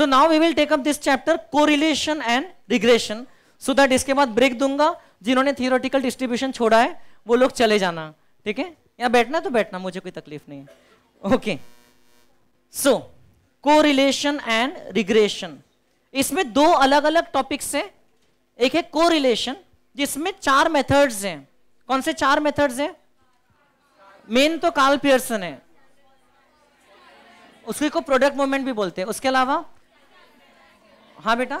So now we will take up this chapter correlation and regression so that इसके बाद break दूंगा जिन्होंने theoretical distribution छोड़ा है वो लोग चले जाना ठीक है या बैठना तो बैठना मुझे कोई तकलीफ नहीं है okay so correlation and regression इसमें दो अलग अलग टॉपिक्स हैं एक है कोरिलेशन जिसमें चार मेथड्स हैं कौन से चार मेथड्स हैं मेन तो कार्ल पियर्सन है उसके को प्रोडक्ट मूवमेंट भी बोलते हैं उसके अलावा हाँ बेटा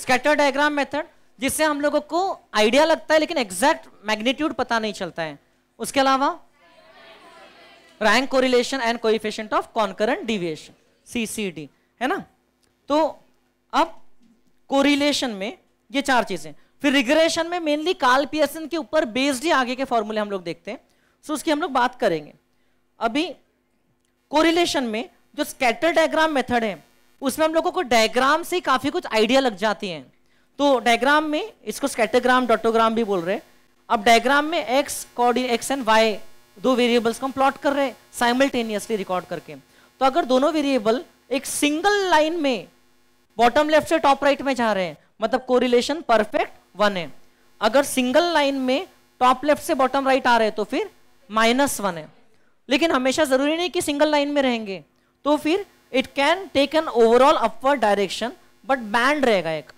स्कैटर डायग्राम मेथड जिससे हम लोगों को आइडिया लगता है लेकिन एग्जैक्ट मैग्नीट्यूड पता नहीं चलता है उसके अलावा rank correlation and coefficient of concurrent deviation CCD है ना तो अब कोरिलेशन में ये चार चीजें फिर रिग्रेशन में मेनली काल पियर्सन के ऊपर बेस्ड ही आगे के फॉर्मूले हम लोग देखते हैं सो उसकी हम लोग बात करेंगे अभी कोरिलेशन में जो स्कैटर डायग्राम मेथड है उसमें हम लोगों को डायग्राम से काफ़ी कुछ आइडिया लग जाती है तो डायग्राम में इसको स्केटोग्राम डॉटोग्राम भी बोल रहे हैं अब डायग्राम में X coordinate X and Y दो वेरिएबल्स को हम प्लॉट कर रहे हैं साइमल्टेनियसली रिकॉर्ड करके तो अगर दोनों वेरिएबल एक सिंगल लाइन में बॉटम लेफ्ट से टॉप राइट में जा रहे हैं मतलब कोरिलेशन परफेक्ट वन है अगर सिंगल लाइन में टॉप लेफ्ट से बॉटम राइट आ रहे हैं तो फिर माइनस वन है लेकिन हमेशा जरूरी नहीं कि सिंगल लाइन में रहेंगे तो फिर it can take an overall upward direction but band रहेगा एक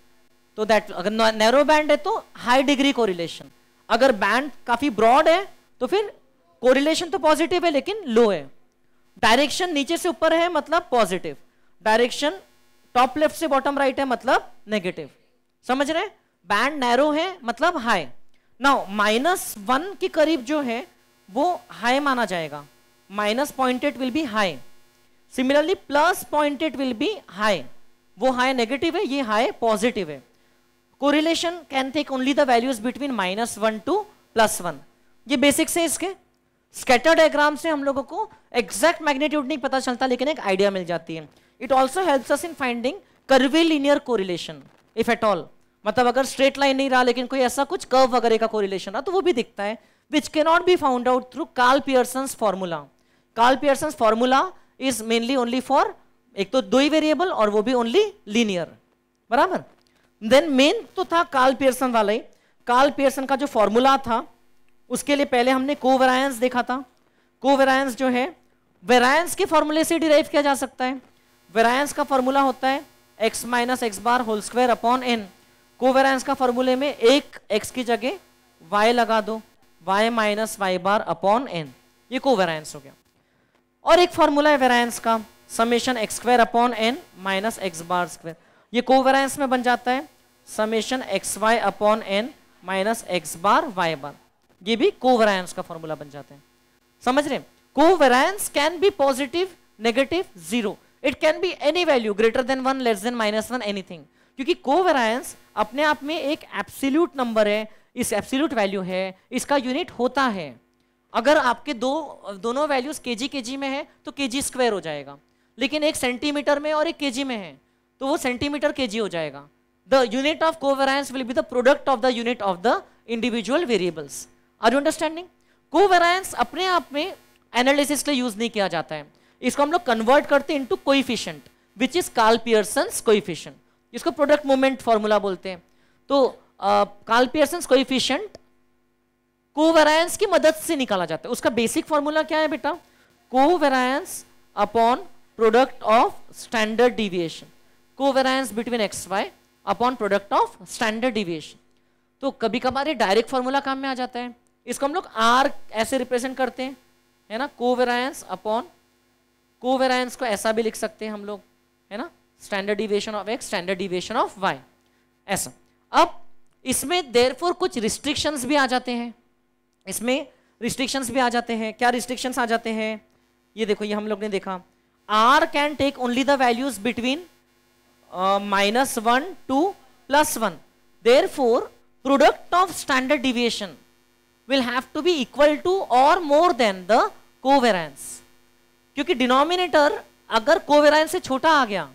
तो दैट अगर नैरो बैंड है तो हाई डिग्री कोरिलेशन अगर बैंड काफी ब्रॉड है तो फिर कोरिलेशन तो पॉजिटिव है लेकिन लो है डायरेक्शन नीचे से ऊपर है मतलब पॉजिटिव डायरेक्शन टॉप लेफ्ट से बॉटम राइट है मतलब नेगेटिव समझ रहे बैंड नैरो है मतलब हाई नाउ माइनस वन के करीब जो है वो हाई माना जाएगा minus pointed will be high similarly plus pointed will be high वो हाई नेगेटिव है ये हाई पॉजिटिव है correlation can take only the values between minus one to plus one ये बेसिक्स है इसके स्कैटर डायग्राम से हम लोगों को एग्जैक्ट मैग्नीट्यूड नहीं पता चलता लेकिन एक आइडिया मिल जाती है it also helps us in finding curvilinear correlation if at all मतलब अगर स्ट्रेट लाइन नहीं रहा लेकिन कोई ऐसा कुछ कर्व वगैरह का कोरिलेशन रहा तो वो भी दिखता है which can not be found out through Karl Pearson formula Karl Pearson formula is mainly only for एक तो दो ही वेरिएबल और वो भी ओनली लीनियर बराबर देन मेन तो था कार्ल पियर्सन वाला ही कार्ल पियर्सन का जो फॉर्मूला था उसके लिए पहले हमने कोवेरायंस देखा था कोवेरायंस जो है वेरायंस के फॉर्मूले से डिराइव किया जा सकता है वेरायंस का फॉर्मूला होता है X minus x bar whole square upon N covariance का फॉर्मूले में एक एक्स की जगह वाई लगा दो Y minus Y bar upon N ये कोवेरायंस हो गया और एक फॉर्मूला है वेरायंस का summation X square upon N minus x bar square ये वेरायंस में बन जाता है summation x Y upon N minus x bar Y bar ये भी वेरायंस का फॉर्मूला बन जाते हैं समझ रहे को variance can be positive negative zero it can be any value greater than one less than minus one thing क्योंकि कोवेरायंस अपने आप में एक एब्सोल्यूट नंबर है इस एब्सोल्यूट वैल्यू है इसका यूनिट होता है अगर आपके दो दोनों वैल्यूज के जी के जी में है तो के जी स्क्वायर हो जाएगा लेकिन एक सेंटीमीटर में और एक के जी में है तो वो सेंटीमीटर के जी हो जाएगा the unit of covariance will be the product of the unit of the individual variables are you understanding covariance अपने आप में एनालिसिस के लिए यूज नहीं किया जाता है इसको हम लोग कन्वर्ट करते हैं into coefficient which is Karl Pearson coefficient इसको प्रोडक्ट मूवमेंट फॉर्मूला बोलते हैं तो कार्ल पियर्सन कोइफिशियंट कोवेरायंस की मदद से निकाला जाता है उसका बेसिक फॉर्मूला क्या है बेटा covariance upon product of standard deviation covariance between X Y upon product of standard deviation तो कभी कभार ये डायरेक्ट फॉर्मूला काम में आ जाता है इसको हम लोग आर ऐसे रिप्रेजेंट करते हैं है ना कोवेरायंस अपॉन कोवेरायंस को ऐसा भी लिख सकते हैं हम लोग है ना standard deviation of x standard deviation of Y ऐसा अब इसमें देर कुछ रिस्ट्रिक्शंस भी आ जाते हैं इसमें रिस्ट्रिक्शंस भी आ जाते हैं क्या रिस्ट्रिक्शंस आ जाते हैं ये देखो ये हम लोग ने देखा R can take only the values between minus one to plus one therefore product of standard deviation will have to be equal to और मोर देन द कोवेरेंस क्योंकि डिनोमिनेटर अगर कोवेरेंस से छोटा आ गया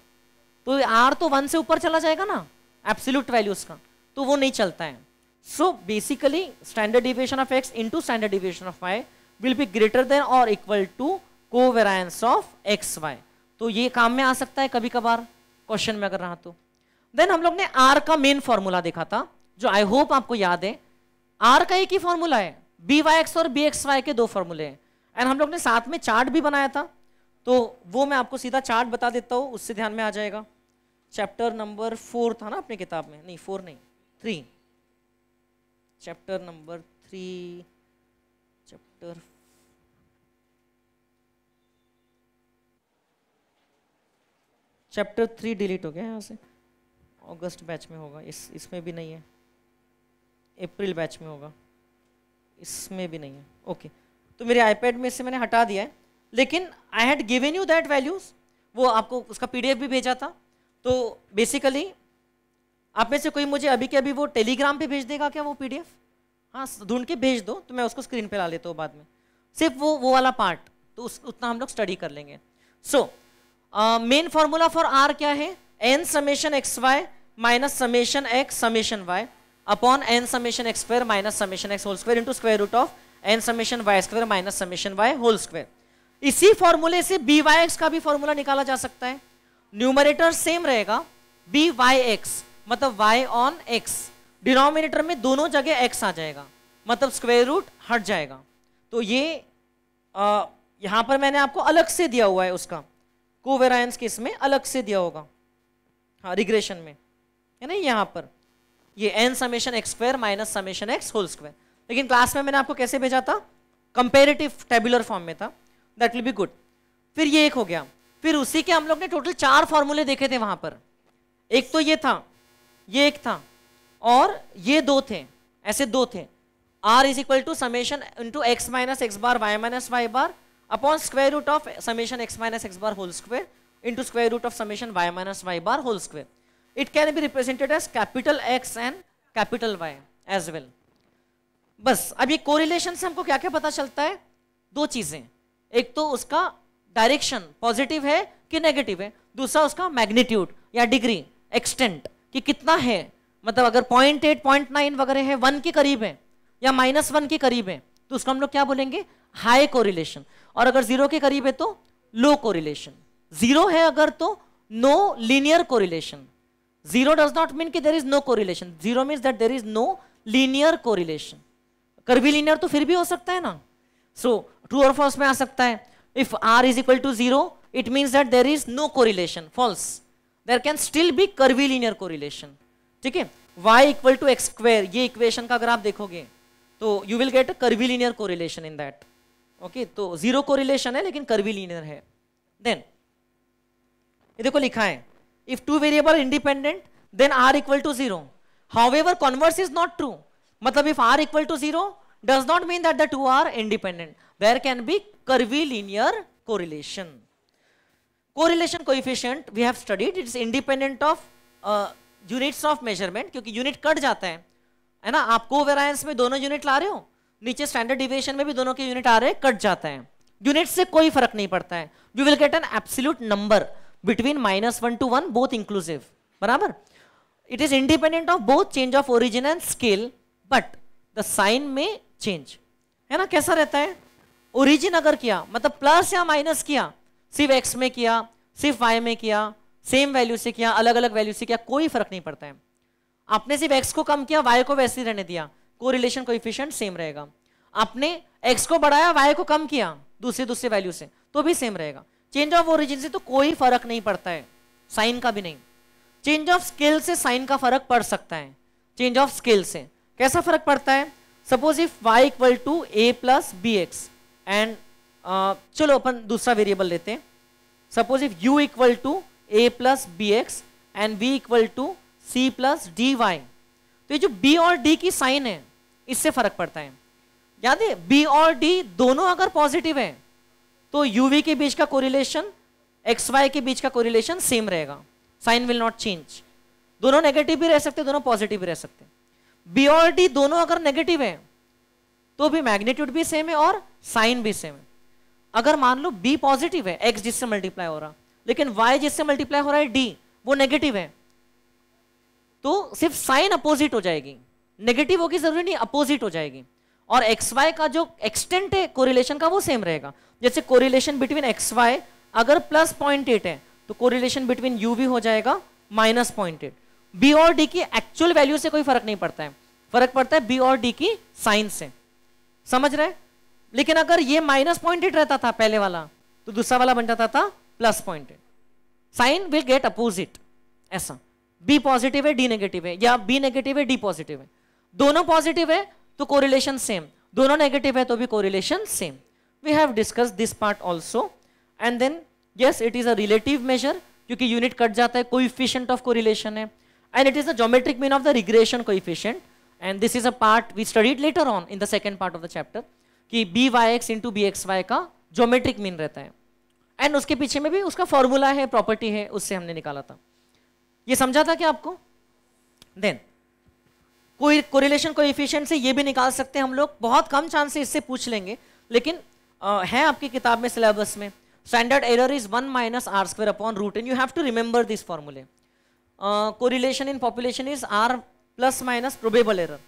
तो आर तो वन से ऊपर चला जाएगा ना एब्सोल्यूट वैल्यूज का तो वो नहीं चलता है So basically standard deviation of x into standard deviation of y will be greater than or equal to covariance of x y. तो ये काम में आ सकता है कभी कभार क्वेश्चन में अगर रहा तो देन हम लोग ने आर का मेन फॉर्मूला देखा था जो आई होप आपको याद है आर का एक ही फॉर्मूला है बी वाई एक्स और बी एक्स वाई के दो फॉर्मूले हैं एंड हम लोग ने साथ में चार्ट भी बनाया था तो वो मैं आपको सीधा चार्ट बता देता हूँ उससे ध्यान में आ जाएगा चैप्टर नंबर फोर था ना अपनी किताब में नहीं फोर नहीं three chapter number three chapter chapter three delete हो गया यहाँ से अगस्त बैच में होगा इस इसमें भी नहीं है अप्रैल बैच में होगा इसमें भी नहीं है ओके तो मेरे आईपैड में से मैंने हटा दिया है लेकिन I had given you that values वो आपको उसका पीडीएफ भी भेजा था तो बेसिकली आप में से कोई मुझे अभी के अभी वो टेलीग्राम पे भेज देगा क्या वो पीडीएफ हाँ ढूंढ के भेज दो तो मैं उसको स्क्रीन पे ला लेता हूँ बाद में सिर्फ वो वो वाला पार्ट तो उस उतना हम लोग स्टडी कर लेंगे so main formula for R क्या है N summation x Y minus summation x summation Y upon N summation X square minus summation X whole square into square root of N summation Y square minus summation Y whole square इसी फॉर्मूले से B Y x का भी formula निकाला जा सकता है numerator same रहेगा बी वाई एक्स मतलब y ऑन x डिनोमिनेटर में दोनों जगह x आ जाएगा मतलब स्क्वायर रूट हट जाएगा तो ये आ, यहां पर मैंने आपको अलग से दिया हुआ है उसका कोवेरायंस किस में अलग से दिया होगा हाँ रिग्रेशन में है ना यहाँ पर ये N summation X square minus summation X whole square लेकिन क्लास में मैंने आपको कैसे भेजा था कंपेरेटिव टेबुलर फॉर्म में था दैट विल बी गुड फिर ये एक हो गया फिर उसी के हम लोग ने टोटल चार फॉर्मूले देखे थे वहां पर एक तो ये था ये एक था और ये दो थे ऐसे दो थे R is equal to summation into X minus x bar Y minus Y bar upon square root of summation x minus x bar whole square into square root of summation Y minus Y bar whole square it can be represented as capital X and capital Y as well बस अब ये correlation से हमको क्या क्या पता चलता है दो चीजें एक तो उसका डायरेक्शन पॉजिटिव है कि नेगेटिव है दूसरा उसका मैग्नीट्यूड या डिग्री एक्सटेंट कि कितना है मतलब अगर पॉइंट एट पॉइंट नाइन वगैरह है वन के करीब है या माइनस वन के करीब है तो उसको हम लोग क्या बोलेंगे हाई कोरिलेशन और अगर जीरो के करीब है तो लो कोरिलेशन जीरो है अगर तो no linear correlation zero does not mean कि there is no correlation zero means that there is no linear correlation curvilinear तो फिर भी हो सकता है ना सो ट्रू और फॉल्स में आ सकता है if R is equal to zero it means that there is no correlation false there can still be curvilinear correlation ठीक है Y equal to X square ये इक्वेशन का अगर आप देखोगे तो you will get a curvilinear correlation in that okay तो zero correlation है लेकिन कर्वीलिनियर है देन ये देखो लिखा है if two variable independent then R equal to zero how ever converse is not true मतलब if R equal to zero does not mean that the two are independent. There can be correlation correlation coefficient we have studied it's independent of units of measurement क्योंकि unit कट जाता है है ना आप कोवेरायंस में दोनों यूनिट ला रहे हो नीचे स्टैंडर्ड डिविएशन में भी दोनों के यूनिट आ रहे हैं कट जाता है यूनिट से कोई फर्क नहीं पड़ता है you will get an absolute number between minus one to one both inclusive बराबर it is independent of both change of origin and scale but the sign में चेंज है ना कैसा रहता है ओरिजिन अगर किया मतलब प्लस या माइनस किया सिर्फ एक्स में किया सिर्फ वाई में किया सेम वैल्यू से किया अलग अलग वैल्यू से किया कोई फर्क नहीं पड़ता है आपने सिर्फ एक्स को कम किया वाई को वैसे ही रहने दिया को रिलेशन सेम रहेगा आपने एक्स को बढ़ाया वाई को कम किया दूसरे दूसरे वैल्यू से तो भी सेम रहेगा चेंज ऑफ ओरिजिन से तो कोई फर्क नहीं पड़ता है साइन का भी नहीं चेंज ऑफ स्केल से साइन का फर्क पड़ सकता है चेंज ऑफ स्केल से कैसा फर्क पड़ता है suppose if Y equal to A plus B X and चलो अपन दूसरा वेरिएबल लेते हैं suppose if U equal to A plus B X and V equal to C plus D Y तो ये जो बी और डी की साइन है इससे फर्क पड़ता है याद है बी और डी दोनों अगर पॉजिटिव हैं तो यू वी के बीच का कोरिलेशन एक्स वाई के बीच का कोरिलेशन सेम रहेगा साइन विल नॉट चेंज दोनों नेगेटिव भी रह सकते दोनों पॉजिटिव भी रह सकते बी और डी दोनों अगर नेगेटिव हैं तो भी मैग्नीट्यूड भी सेम है और साइन भी सेम है अगर मान लो बी पॉजिटिव है एक्स जिससे मल्टीप्लाई हो रहा लेकिन वाई जिससे मल्टीप्लाई हो रहा है डी वो नेगेटिव है तो सिर्फ साइन अपोजिट हो जाएगी नेगेटिव होगी जरूरी नहीं अपोजिट हो जाएगी और एक्स वाई का जो एक्सटेंट है कोरिलेशन का वो सेम रहेगा जैसे कोरिलेशन बिटवीन एक्स वाई अगर प्लस पॉइंट एट है तो कोरिलेशन बिटवीन यू भी हो जाएगा माइनस पॉइंट एट बी और डी की एक्चुअल वैल्यू से कोई फर्क नहीं पड़ता है फर्क पड़ता है बी और डी की साइन से समझ रहे लेकिन अगर ये माइनस पॉइंटेड रहता था पहले वाला तो दूसरा वाला बन जाता था plus point eight sign will get opposite ऐसा बी पॉजिटिव है डी नेगेटिव है या बी नेगेटिव है डी पॉजिटिव है दोनों पॉजिटिव है तो कोरिलेशन सेम दोनों नेगेटिव है तो भी correlation same we have discuss this part also and then yes it is a relative measure क्योंकि यूनिट कट जाता है कोइफिशियंट ऑफ कोरिलेशन है it is is geometric mean of the regression regression coefficient and this is a part we studied later on in the second part of the chapter कि B Y x into B x Y का geometric mean रहता है and उसके पीछे में भी उसका formula है प्रॉपर्टी है उससे हमने निकाला था ये समझा था क्या आपको देन कोई कोरिलेशन को से ये भी निकाल सकते हैं हम लोग बहुत कम चांस से इससे पूछ लेंगे लेकिन आ, है आपकी किताब में सिलेबस में standard error is one minus are square upon root and you have to remember this फॉर्मूले correlation in population is R plus minus probable error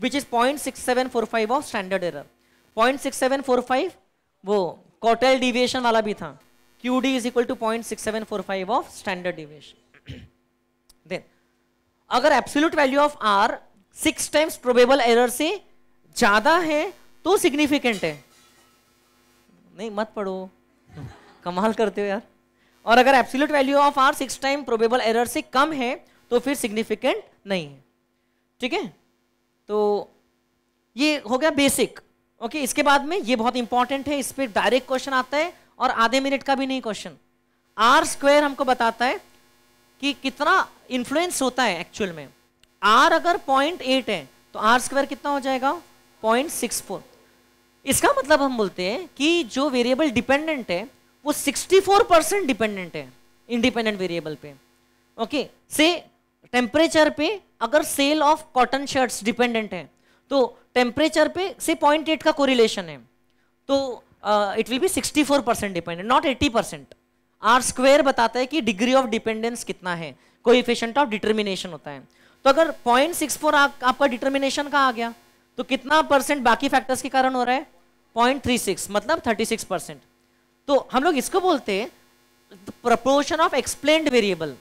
which is point six seven four five of standard error point six seven four five वो quartile deviation वाला भी था Q D is equal to point six seven four five of standard deviation then अगर absolute value of R six times probable error से ज्यादा है तो significant है नहीं मत पढ़ो कमाल करते हो यार और अगर absolute value of R six time probable error से कम है तो फिर सिग्निफिकेंट नहीं है ठीक है तो ये हो गया बेसिक ओके इसके बाद में ये बहुत इंपॉर्टेंट है इस पर डायरेक्ट क्वेश्चन आता है और आधे मिनट का भी नहीं क्वेश्चन आर स्क्वायर हमको बताता है कि कितना इन्फ्लुएंस होता है एक्चुअल में आर अगर पॉइंट एट है तो आर स्क्वायर कितना हो जाएगा पॉइंट सिक्स फोर इसका मतलब हम बोलते हैं कि जो वेरिएबल डिपेंडेंट है वो सिक्सटी फोर परसेंट डिपेंडेंट है इंडिपेंडेंट वेरिएबल पे ओके से टेम्परेचर पे अगर sale of cotton shirts dependent है तो टेम्परेचर पे से पॉइंट एट का कोरिलेशन है तो it will be 64 percent dependent not 80 percent R square बताता है कि डिग्री ऑफ डिपेंडेंस कितना है कोई इफिशेंट ऑफ डिटर्मिनेशन होता है तो अगर पॉइंट सिक्स फोर आपका डिटर्मिनेशन का आ गया तो कितना परसेंट बाकी फैक्टर्स के कारण हो रहा है पॉइंट थ्री सिक्स मतलब थर्टी सिक्स परसेंट तो हम लोग इसको बोलते हैं प्रपोर्शन ऑफ एक्सप्लेन्ड वेरिएबल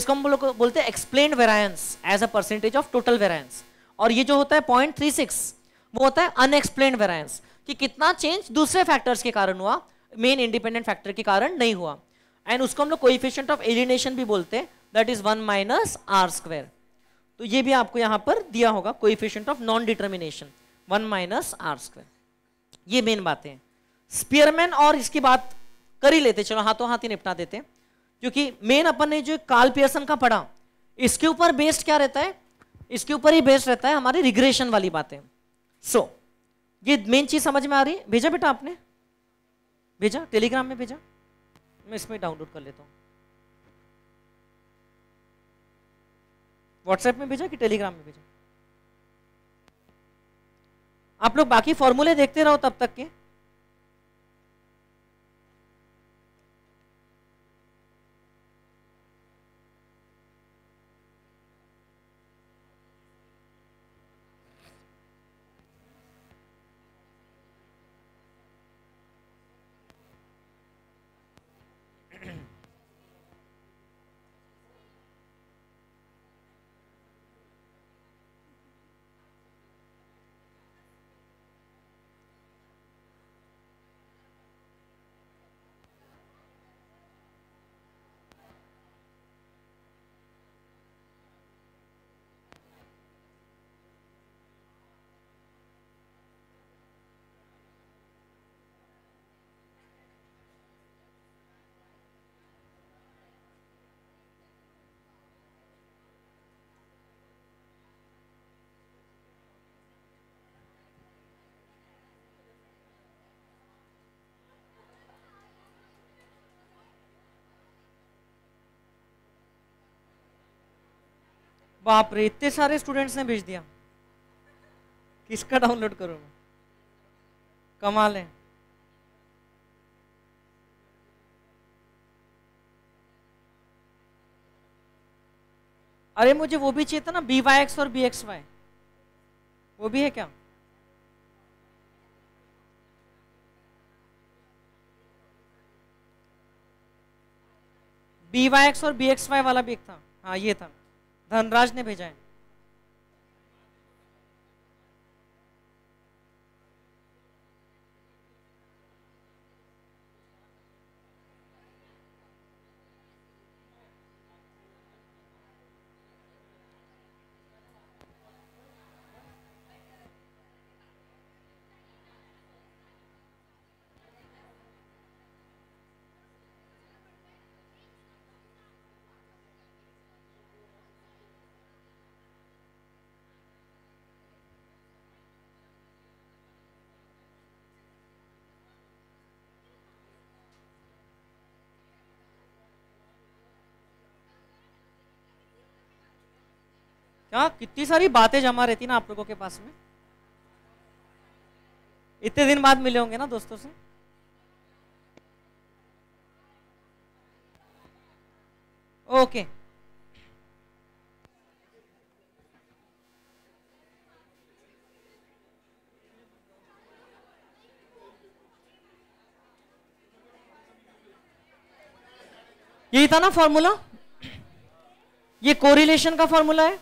इसको हम लोग बोलते हैं explained variance as a percentage of total variance और ये जो होता है पॉइंट थ्री सिक्स वो होता है अनएक्सप्लेन वेरायंस कि कितना चेंज दूसरे फैक्टर्स के कारण हुआ मेन इंडिपेंडेंट फैक्टर के कारण नहीं हुआ एंड उसको हम लोग कोइफिशियंट ऑफ एलिनेशन भी बोलते हैं that is one minus are square तो ये भी आपको यहां पर दिया होगा coefficient of non determination one minus are square ये मेन बातें स्पियरमैन और इसकी बात कर ही लेते चलो हाथों हाथ ही निपटा देते क्योंकि मेन अपन ने जो काल पियर्सन का पढ़ा इसके ऊपर बेस्ड क्या रहता है इसके ऊपर ही बेस रहता है हमारी रिग्रेशन वाली बातें सो so, ये मेन चीज समझ में आ रही है भेजा बेटा आपने भेजा टेलीग्राम में भेजा मैं इसमें डाउनलोड कर लेता हूँ व्हाट्सएप में भेजा कि टेलीग्राम में भेजा आप लोग बाकी फॉर्मूले देखते रहो तब तक के बाप रे इतने सारे स्टूडेंट्स ने भेज दिया किसका डाउनलोड करो मैं कमाल है अरे मुझे वो भी चाहिए था ना बी वाई एक्स और बी एक्स वाई वो भी है क्या बी वाई एक्स और बी एक्स वाई वाला भी एक था हाँ ये था धनराज ने भेजा है क्या कितनी सारी बातें जमा रहती ना आप लोगों के पास में इतने दिन बाद मिले होंगे ना दोस्तों से ओके यही था ना फॉर्मूला ये कोरिलेशन का फॉर्मूला है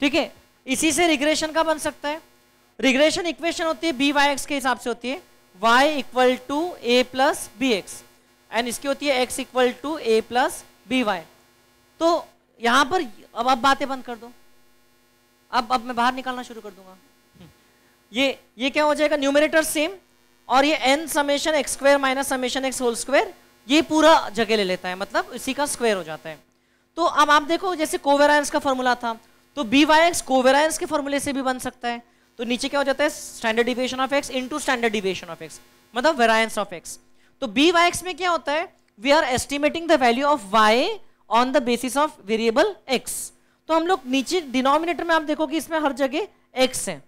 ठीक है इसी से रिग्रेशन का बन सकता है रिग्रेशन इक्वेशन होती है बी वाई एक्स के हिसाब से होती है Y equal to A plus B X and इसकी होती है X equal to A plus B Y तो यहां पर अब अब बातें बंद कर दो अब अब मैं बाहर निकालना शुरू कर दूंगा ये ये क्या हो जाएगा न्यूमिनेटर सेम और ये N summation X square minus summation X whole square ये पूरा जगह ले लेता है मतलब इसी का स्क्वायर हो जाता है तो अब आप देखो जैसे कोवेरायंस का फॉर्मूला था तो बी वाई एक्स कोवेरायंस के फॉर्मूले से भी बन सकता है तो नीचे क्या हो जाता है standard deviation of X into standard deviation of X मतलब वेरायंस ऑफ एक्स तो बी वाई एक्स में क्या होता है we are estimating the value of Y on the basis of variable X तो हम लोग नीचे डिनोमिनेटर में आप देखो कि इसमें हर जगह एक्स है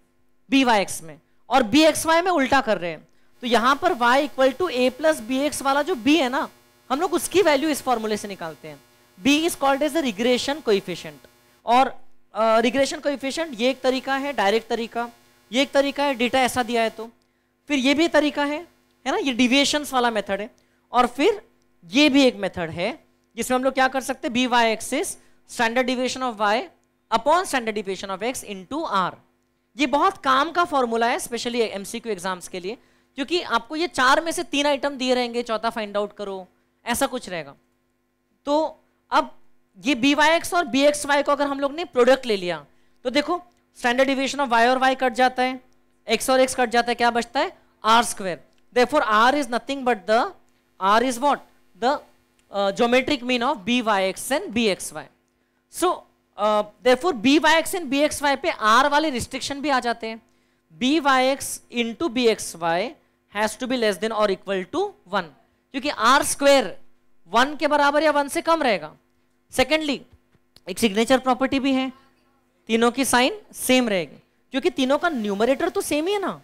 बी वाई एक्स में और बी एक्स वाई में उल्टा कर रहे हैं तो यहां पर Y equal to A plus B X वाला जो बी है ना हम लोग उसकी वैल्यू इस फॉर्मूले से निकालते हैं B is called as a regression coefficient और रिग्रेशन इफिशेंट ये एक तरीका है डायरेक्ट तरीका ये एक तरीका है डेटा ऐसा दिया है तो फिर ये भी तरीका है है ना ये डिविएशन वाला मेथड है और फिर ये भी एक मेथड है जिसमें हम लोग क्या कर सकते हैं B Y X is standard deviation of Y upon standard deviation of X to R ये बहुत काम का फॉर्मूला है स्पेशली एमसीक्यू एग्जाम्स के लिए क्योंकि आपको ये चार में से तीन आइटम दिए रहेंगे चौथा फाइंड आउट करो ऐसा कुछ रहेगा तो अब ये बी वाई एक्स और बी एक्स वाई को अगर हम लोग ने प्रोडक्ट ले लिया तो देखो स्टैंडर्ड इवेशन ऑफ वाई और वाई कट जाता है एक्स और एक्स कट जाता है क्या बचता है R square they R is nothing but the R is what the geometric mean of B Y x and B x Y so they B Y x and B x Y पे R वाले restriction भी आ जाते हैं B Y X to B x Y has to be less than और equal to one क्योंकि R square one के बराबर या वन से कम रहेगा सेकेंडली एक सिग्नेचर प्रॉपर्टी भी है तीनों की साइन सेम रहेगी क्योंकि तीनों का न्यूमरेटर तो सेम ही है ना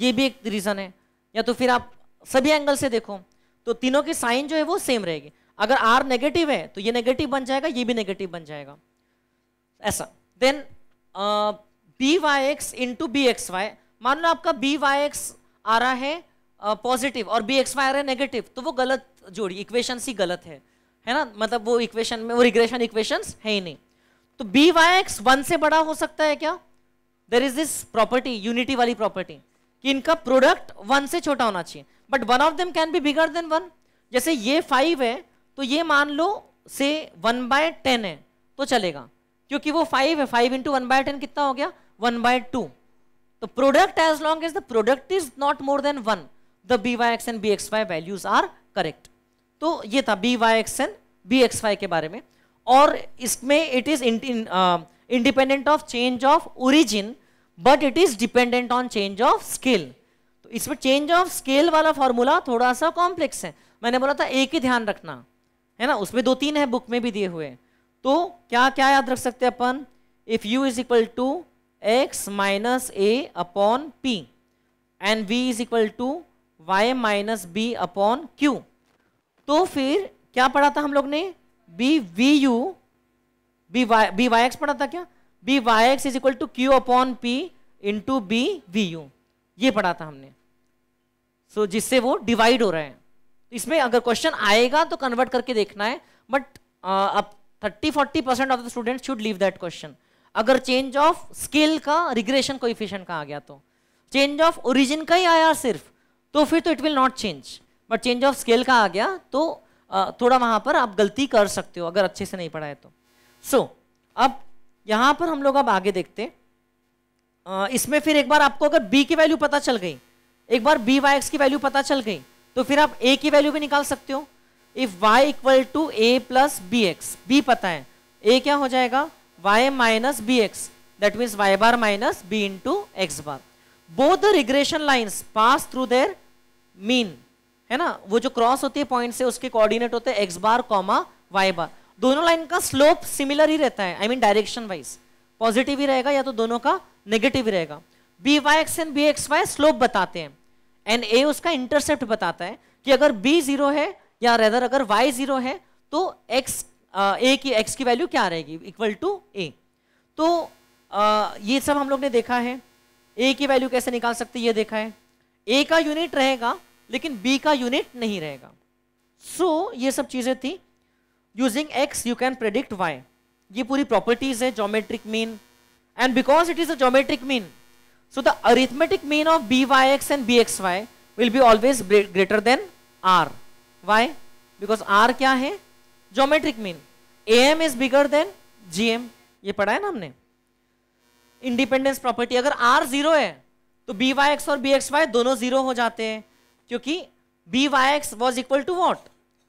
ये भी एक रीज़न है या तो फिर आप सभी एंगल से देखो तो तीनों की साइन जो है वो सेम रहेगी अगर आर नेगेटिव है तो ये नेगेटिव बन जाएगा ये भी नेगेटिव बन जाएगा ऐसा then B Y x into B x Y मान लो आपका बी वाई एक्स आ रहा है पॉजिटिव uh, और बी एक्स वाई आ रहा है नेगेटिव तो वो गलत जोड़ी इक्वेशन सी गलत है है ना मतलब वो इक्वेशन में वो रिग्रेशन इक्वेशंस है ही नहीं तो बी वाई एक्स वन से बड़ा हो सकता है क्या there is this property unity वाली प्रॉपर्टी कि इनका प्रोडक्ट वन से छोटा होना चाहिए but one of them can be bigger than one जैसे ये फाइव है तो ये मान लो से वन बाय टेन है तो चलेगा क्योंकि वो फाइव है five into one by ten कितना हो गया वन बाय टू तो product as long as the product is not more than one the b Y x and B x y values are correct तो ये था b Y x and b x Y के बारे में और इसमें it is independent of change of origin but it is dependent on change of scale तो इसमें चेंज ऑफ स्केल वाला फॉर्मूला थोड़ा सा कॉम्प्लेक्स है मैंने बोला था एक ही ध्यान रखना है ना उसमें दो तीन है बुक में भी दिए हुए तो क्या क्या याद रख सकते हैं अपन if u is equal to x minus a upon p and v is equal to y minus b upon q तो फिर क्या पढ़ा था हम लोग ने b v u b y b Y x पढ़ा था क्या B Y x is equal to q upon p into b v u ये पढ़ा था हमने सो so, जिससे वो डिवाइड हो रहे हैं इसमें अगर क्वेश्चन आएगा तो कन्वर्ट करके देखना है बट अब thirty forty percent of the student should leave that question अगर चेंज ऑफ स्केल का रिग्रेशन कोइफिशिएंट का आ गया तो चेंज ऑफ ओरिजिन का ही आया सिर्फ तो फिर तो it will not change but change of scale का आ गया तो थोड़ा वहां पर आप गलती कर सकते हो अगर अच्छे से नहीं पढ़ाए तो सो so, अब यहां पर हम लोग अब आगे देखते हैं इसमें फिर एक बार आपको अगर बी की वैल्यू पता चल गई एक बार बी वाई एक्स की वैल्यू पता चल गई तो फिर आप ए की वैल्यू भी निकाल सकते हो if Y equal to A plus B x b पता है ए क्या हो जाएगा y minus b x that means y bar minus b into x bar both the regression lines pass through their mean है ना वो जो cross होती है पॉइंट से उसके कोऑर्डिनेट होते हैं x bar comma y bar दोनों लाइन का स्लोप सिमिलर ही रहता है I mean direction wise positive ही रहेगा या तो दोनों का नेगेटिव ही रहेगा B Y x and B x y slope बताते हैं एंड ए उसका इंटरसेप्ट बताता है कि अगर बी जीरो है या रेदर अगर वाई जीरो है तो एक्स ए uh, की एक्स की वैल्यू क्या रहेगी इक्वल टू ए तो आ, uh, ये सब हम लोग ने देखा है ए की वैल्यू कैसे निकाल सकते ये देखा है ए का यूनिट रहेगा लेकिन बी का यूनिट नहीं रहेगा सो so, ये सब चीज़ें थी using x you can predict y ये पूरी प्रॉपर्टीज है geometric mean and because it is a geometric mean so the arithmetic mean of B Y x and B x y will be always greater than r why because r क्या है geometric mean a m is bigger than g m ये पढ़ा है ना हमने independence property अगर r zero है तो बी वाई एक्स और बी एक्स वाई दोनों जीरो हो जाते हैं क्योंकि b Y x was equal to what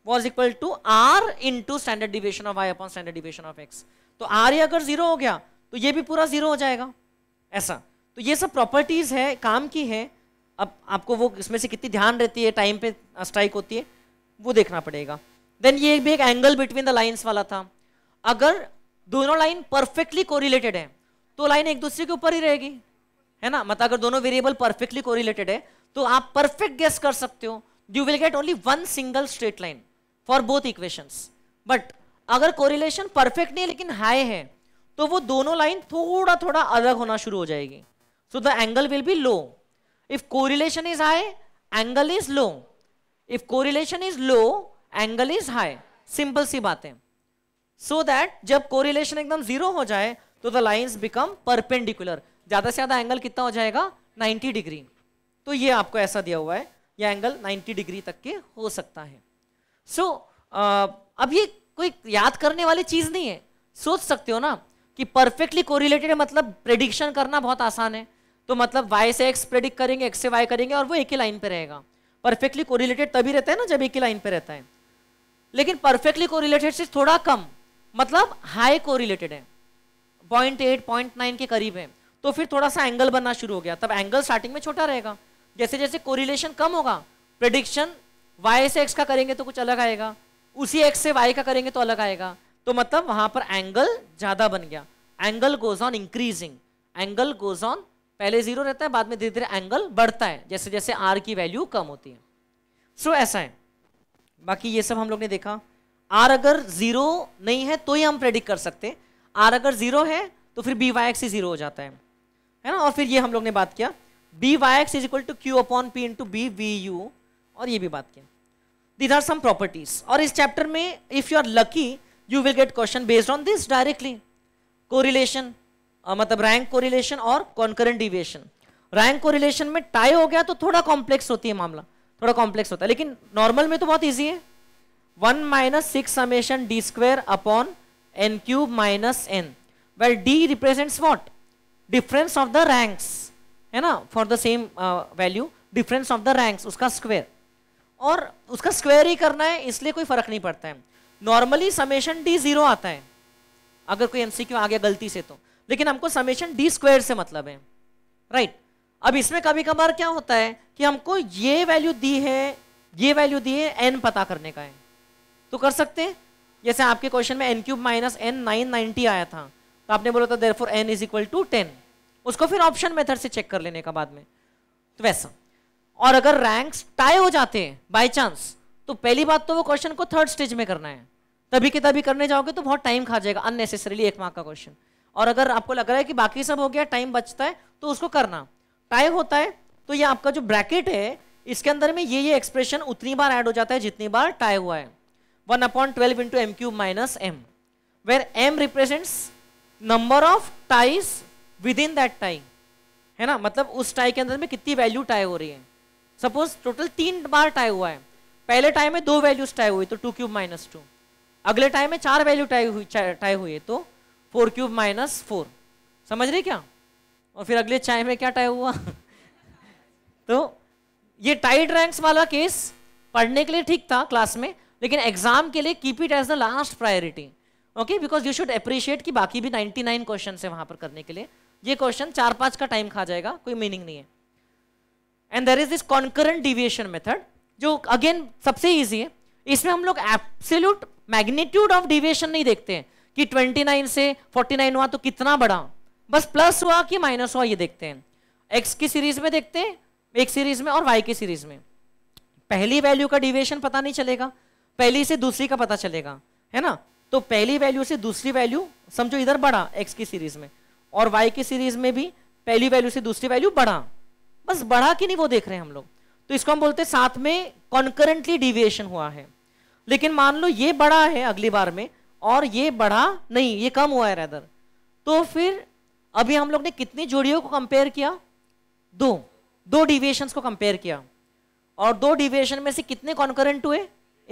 was equal to r into standard deviation of Y upon standard deviation of x तो r ही अगर जीरो हो गया तो ये भी पूरा जीरो हो जाएगा ऐसा तो ये सब प्रॉपर्टीज है काम की है अब आपको वो इसमें से कितनी ध्यान रहती है टाइम पे स्ट्राइक होती है वो देखना पड़ेगा देन ये भी एक एंगल बिटवीन द लाइन्स वाला था अगर दोनों लाइन परफेक्टली कोरिलेटेड है तो लाइन एक दूसरे के ऊपर ही रहेगी है ना मतलब अगर दोनों वेरिएबल परफेक्टली कोरिलेटेड है तो आप परफेक्ट गेस कर सकते हो you will get only one single straight line for both equation but अगर कोरिलेशन परफेक्ट नहीं है लेकिन हाई है तो वो दोनों लाइन थोड़ा थोड़ा अलग होना शुरू हो जाएगी so the angle will be low if correlation is high angle is low if correlation is low angle is high simple सी बात है सो दैट जब कोरिलेशन एकदम जीरो हो जाए तो द लाइन्स बिकम परपेंडिकुलर ज्यादा से ज्यादा एंगल कितना हो जाएगा 90 डिग्री तो ये आपको ऐसा दिया हुआ है ये एंगल 90 डिग्री तक के हो सकता है सो so, अब ये कोई याद करने वाली चीज़ नहीं है सोच सकते हो ना कि परफेक्टली कोरिलेटेड है मतलब प्रेडिक्शन करना बहुत आसान है तो मतलब वाई से एक्स प्रेडिक्ट करेंगे एक्स से वाई करेंगे और वो एक ही लाइन पे रहेगा परफेक्टली कोरिलेटेड तभी रहता है ना जब एक ही लाइन पे रहता है लेकिन परफेक्टली कोरिलेटेड से थोड़ा कम मतलब हाई कोरिलेटेड है पॉइंट एट पॉइंट नाइन के करीब है तो फिर थोड़ा सा एंगल बनना शुरू हो गया तब एंगल स्टार्टिंग में छोटा रहेगा जैसे जैसे कोरिलेशन कम होगा प्रडिक्शन वाई से एक्स का करेंगे तो कुछ अलग आएगा उसी एक्स से वाई का करेंगे तो अलग आएगा तो मतलब वहां पर एंगल ज्यादा बन गया angle goes on increasing angle goes on पहले जीरो रहता है बाद में धीरे धीरे एंगल बढ़ता है जैसे जैसे आर की वैल्यू कम होती है सो so, ऐसा है बाकी ये सब हम लोग ने देखा आर अगर जीरो नहीं है तो ही हम प्रेडिक्ट कर सकते आर अगर जीरो है तो फिर बी वाई एक्स ही जीरो हो जाता है है ना और फिर ये हम लोग ने बात किया b Y x is equal to q upon p into b v u और ये भी बात किया दीज आर सम प्रॉपर्टीज और इस चैप्टर में if you are lucky you will get question based on this directly correlation मतलब rank correlation और कॉन्करेंट डिविएशन रैंक कोरिलेशन में टाई हो गया तो थोड़ा कॉम्प्लेक्स होती है मामला थोड़ा कॉम्प्लेक्स होता है लेकिन नॉर्मल में तो बहुत ईजी है one minus six summation d square upon n cube minus n well d represents what difference of the ranks है ना for the same value difference of the ranks उसका स्क्वेयर और उसका स्क्वेयर ही करना है इसलिए कोई फर्क नहीं पड़ता है नॉर्मली समेशन डी जीरो आता है अगर कोई एमसीक्यू आ गया गलती से तो लेकिन हमको समेशन डी स्क्वेयर से मतलब है राइट right. अब इसमें कभी कभार क्या होता है कि हमको ये वैल्यू दी है ये वैल्यू दी है एन पता करने का है तो कर सकते हैं जैसे आपके क्वेश्चन में n cube minus n nine ninety आया था तो आपने बोला था therefore n is equal to ten उसको फिर ऑप्शन मेथड से चेक कर लेने का बाद में तो वैसा और अगर रैंक्स टाई हो जाते हैं बाय चांस तो पहली बात तो वो क्वेश्चन को थर्ड स्टेज में करना है तभी के तभी करने जाओगे तो बहुत टाइम खा जाएगा अननेसेसरीली एक मार्क का क्वेश्चन और अगर आपको लग रहा है कि बाकी सब हो गया टाइम बचता है तो उसको करना टाई होता है तो ये आपका जो ब्रैकेट है इसके अंदर में ये ये एक्सप्रेशन उतनी बार ऐड हो जाता है जितनी बार टाई हुआ है one upon twelve into m cube minus m where m represents number of ties within that tie है ना मतलब उस टाई के अंदर में कितनी वैल्यू टाई हो रही है सपोज टोटल तीन बार टाई हुआ है पहले टाई में दो वैल्यूज टाई हुई तो टू क्यूब माइनस टू अगले टाइम में चार वैल्यू टाई हुई टाई हुई है तो फोर क्यूब माइनस फोर समझ रहे क्या और फिर अगले चाय में क्या टाई हुआ तो ये टाइड रैंक्स वाला केस पढ़ने के लिए ठीक था क्लास में लेकिन एग्जाम के लिए keep it as the last priority okay because you should appreciate कि बाकी भी 99 क्वेश्चन है वहां पर करने के लिए ये क्वेश्चन चार पांच का टाइम खा जाएगा कोई मीनिंग नहीं है and there is this concurrent deviation method जो अगेन सबसे ईजी है इसमें हम लोग एब्सोल्यूट मैग्नीट्यूड ऑफ डिविएशन नहीं देखते हैं कि 29 से 49 हुआ तो कितना बड़ा बस प्लस हुआ कि माइनस हुआ ये देखते हैं एक्स की सीरीज में देखते हैं एक सीरीज में और वाई की सीरीज में पहली वैल्यू का डिविएशन पता नहीं चलेगा पहली से दूसरी का पता चलेगा है ना तो पहली वैल्यू से दूसरी वैल्यू समझो इधर बढ़ा एक्स की सीरीज में और वाई की सीरीज में भी पहली वैल्यू से दूसरी वैल्यू बढ़ा बस बढ़ा कि नहीं वो देख रहे हैं हम लोग तो इसको हम बोलते हैं साथ में कॉन्करेंटली डिविएशन हुआ है लेकिन मान लो ये बढ़ा है अगली बार में और ये बढ़ा नहीं ये कम हुआ है रेदर तो फिर अभी हम लोग ने कितनी जोड़ियों को कंपेयर किया दो दो डिविएशन को कंपेयर किया और दो डिविएशन में से कितने कॉन्करेंट हुए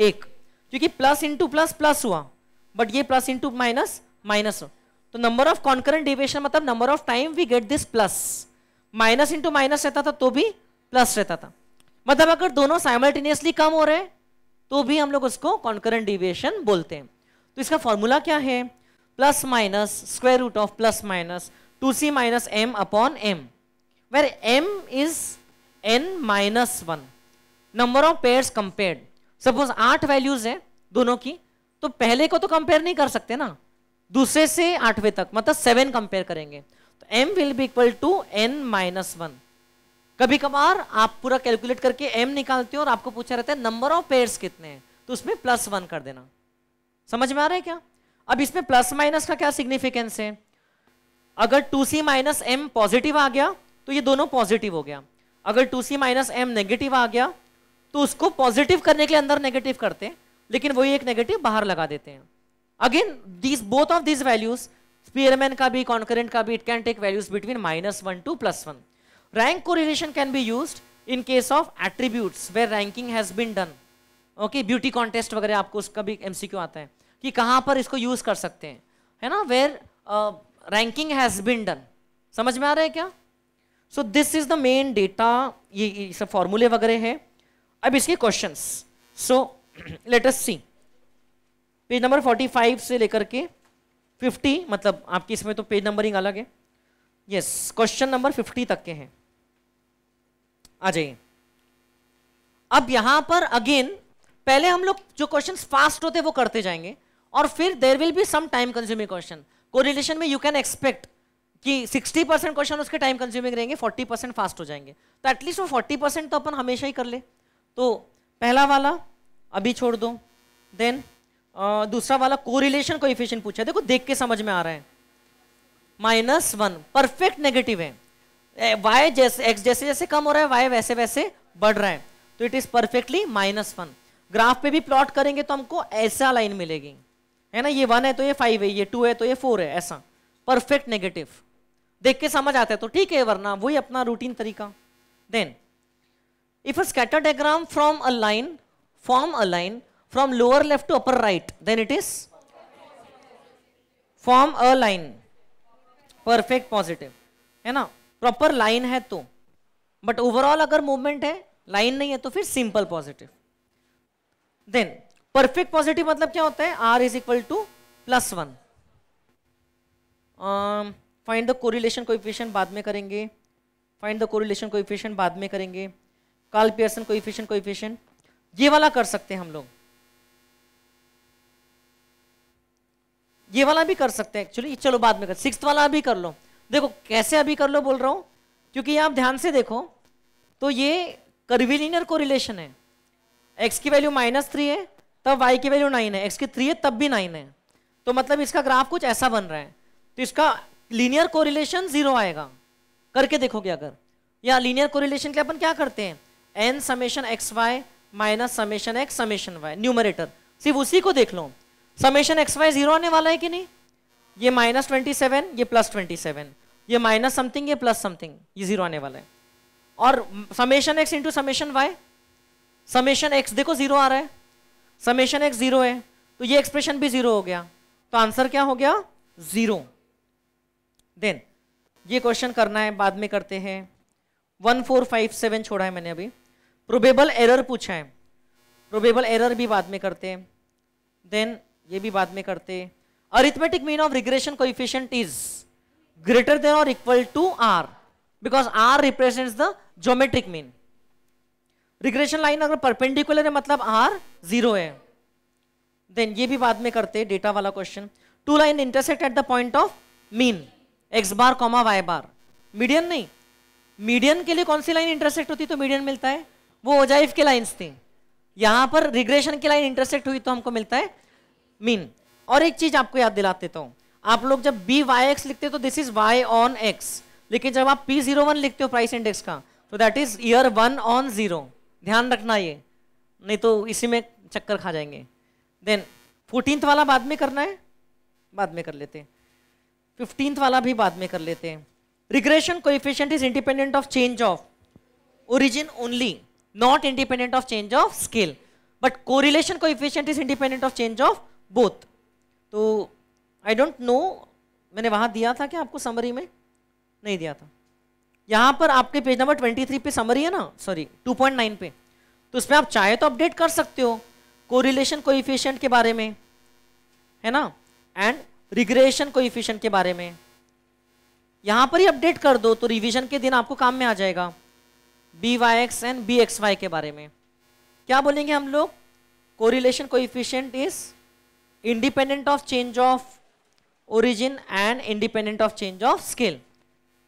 एक क्योंकि प्लस इंटू प्लस प्लस हुआ बट ये प्लस इंटू माइनस माइनस हुआ तो नंबर ऑफ कॉन्करेंट डिविएशन मतलब number of time we get this plus minus into minus रहता था तो भी प्लस रहता था मतलब अगर दोनों साइमल्टेनियसली कम हो रहे हैं तो भी हम लोग उसको कॉन्करेंट डिविएशन बोलते हैं तो इसका फॉर्मूला क्या है plus minus square root of plus minus two c minus m upon m where m is n minus one number of pairs compared suppose आठ वैल्यूज है दोनों की तो पहले को तो कंपेयर नहीं कर सकते ना दूसरे से आठवें तक मतलब सेवन कंपेयर करेंगे तो m will be equal to n minus one कभी कभार आप पूरा कैलकुलेट करके एम निकालते हो और आपको पूछा रहता है नंबर ऑफ पेयर्स कितने हैं तो उसमें प्लस वन कर देना समझ में आ रहा है क्या अब इसमें प्लस माइनस का क्या सिग्निफिकेंस है अगर two c minus m positive आ गया तो ये दोनों पॉजिटिव हो गया अगर two c minus m negative आ गया तो उसको पॉजिटिव करने के लिए अंदर नेगेटिव करते हैं लेकिन वही एक नेगेटिव बाहर लगा देते हैं again these both of these values Spearman का भी कॉन्करेंट का भी it can take values between minus one to plus one correlation can be use in case of attribute where ranking has been done okay beauty contest वगैरह आपको उसका भी M आता है कि कहाँ पर इसको यूज कर सकते हैं है ना where ranking has been done समझ में आ रहा है क्या so this is the main data ये सब फॉर्मूले वगैरह है अब इसके questions so let us see page number 45 से लेकर के 50 मतलब आपकी इसमें तो पेज नंबरिंग अलग है यस क्वेश्चन नंबर 50 तक के हैं आ जाइए अब यहां पर अगेन पहले हम लोग जो क्वेश्चन फास्ट होते वो करते जाएंगे और फिर there will be some time consuming question correlation में यू कैन एक्सपेक्ट कि 60 परसेंट क्वेश्चन उसके टाइम कंज्यूमिंग रहेंगे 40 परसेंट फास्ट हो जाएंगे तो एटलीस्ट वो 40 परसेंट तो अपन हमेशा ही कर ले तो पहला वाला अभी छोड़ दो देन आ, दूसरा वाला कोरिलेशन इफिशियंट पूछा देखो देख के समझ में आ रहा है माइनस वन परफेक्ट नेगेटिव है वाई जैसे एक्स जैसे जैसे कम हो रहा है वाई वैसे वैसे बढ़ रहा है तो it is perfectly minus one graph पे भी प्लॉट करेंगे तो हमको ऐसा लाइन मिलेगी है ना ये वन है तो ये फाइव है ये टू है तो ये फोर है ऐसा परफेक्ट नेगेटिव देख के समझ आता है तो ठीक है वरना वही अपना रूटीन तरीका then if a scatter diagram from a line form a line from lower left to upper right then it is form a line perfect positive है ना प्रॉपर लाइन है तो बट ओवरऑल अगर मूवमेंट है line नहीं है तो फिर simple positive then perfect positive मतलब क्या होता है r is equal to plus one find the correlation coefficient बाद में करेंगे फाइंड द कोरिलेशन कोइफिशिएंट बाद में करेंगे कार्ल पियर्सन को कोइफिशिएंट ये वाला कर सकते हैं हम लोग ये वाला भी कर सकते हैं एक्चुअली चलो बाद में कर सिक्स वाला अभी कर लो देखो कैसे अभी कर लो बोल रहा हूँ क्योंकि आप ध्यान से देखो तो ये कर्विलिनियर को रिलेशन है एक्स की वैल्यू माइनस थ्री है तब वाई की वैल्यू नाइन है एक्स की थ्री है तब भी नाइन है तो मतलब इसका ग्राफ कुछ ऐसा बन रहा है तो इसका लीनियर कोरिलेशन जीरो आएगा करके देखोगे अगर या लीनियर कोरिलेशन के अपन क्या करते हैं n summation x Y minus summation x summation y numerator सिर्फ उसी को देख लो समेशन एक्स वाई जीरो आने वाला है कि नहीं ये माइनस ट्वेंटी सेवन ये प्लस ट्वेंटी सेवन ये माइनस समथिंग ये प्लस समथिंग ये जीरो आने वाला है और summation x into summation y summation x देखो जीरो आ रहा है समेशन एक्स जीरो है तो ये एक्सप्रेशन भी जीरो हो गया तो आंसर क्या हो गया जीरो देन ये क्वेश्चन करना है बाद में करते हैं वन फोर फाइव सेवन छोड़ा है मैंने अभी प्रोबेबल एरर पूछा है प्रोबेबल एरर भी बाद में करते हैं देन ये भी बाद में करते arithmetic mean of regression coefficient is greater than और equal to r because r represent the geometric mean regression line अगर परपेंडिकुलर है मतलब आर जीरो है देन ये भी बाद में करते डेटा वाला question two line intersect at the point of mean x bar comma y bar median नहीं मीडियन के लिए कौन सी लाइन इंटरसेक्ट होती तो मीडियन मिलता है वो ओजाइफ के लाइन्स थी यहां पर रिग्रेशन की लाइन इंटरसेक्ट हुई तो हमको मिलता है मीन और एक चीज आपको याद दिला देता तो हूँ आप लोग जब बी वाई एक्स लिखते हो तो this is y on x लेकिन जब आप पी जीरो वन लिखते हो प्राइस इंडेक्स का तो that is year one on zero ध्यान रखना ये नहीं तो इसी में चक्कर खा जाएंगे देन फोर्टीनथ वाला बाद में करना है बाद में कर लेते हैं फिफ्टींथ वाला भी बाद में कर लेते हैं regression coefficient is independent of change of origin only not independent of change of scale but correlation coefficient is independent of change of both तो आई डोंट नो मैंने वहाँ दिया था क्या आपको समरी में नहीं दिया था यहाँ पर आपके पेज नंबर 23 पे समरी है ना सॉरी 2.9 पे तो उसमें आप चाहे तो अपडेट कर सकते हो कोरिलेशन कोइफिशिएंट के बारे में है ना एंड रिग्रेशन कोइफिशिएंट के बारे में यहाँ पर ही अपडेट कर दो तो रिविजन के दिन आपको काम में आ जाएगा b Y x and B x Y के बारे में क्या बोलेंगे हम लोग correlation coefficient is independent of change of origin and independent of change of scale.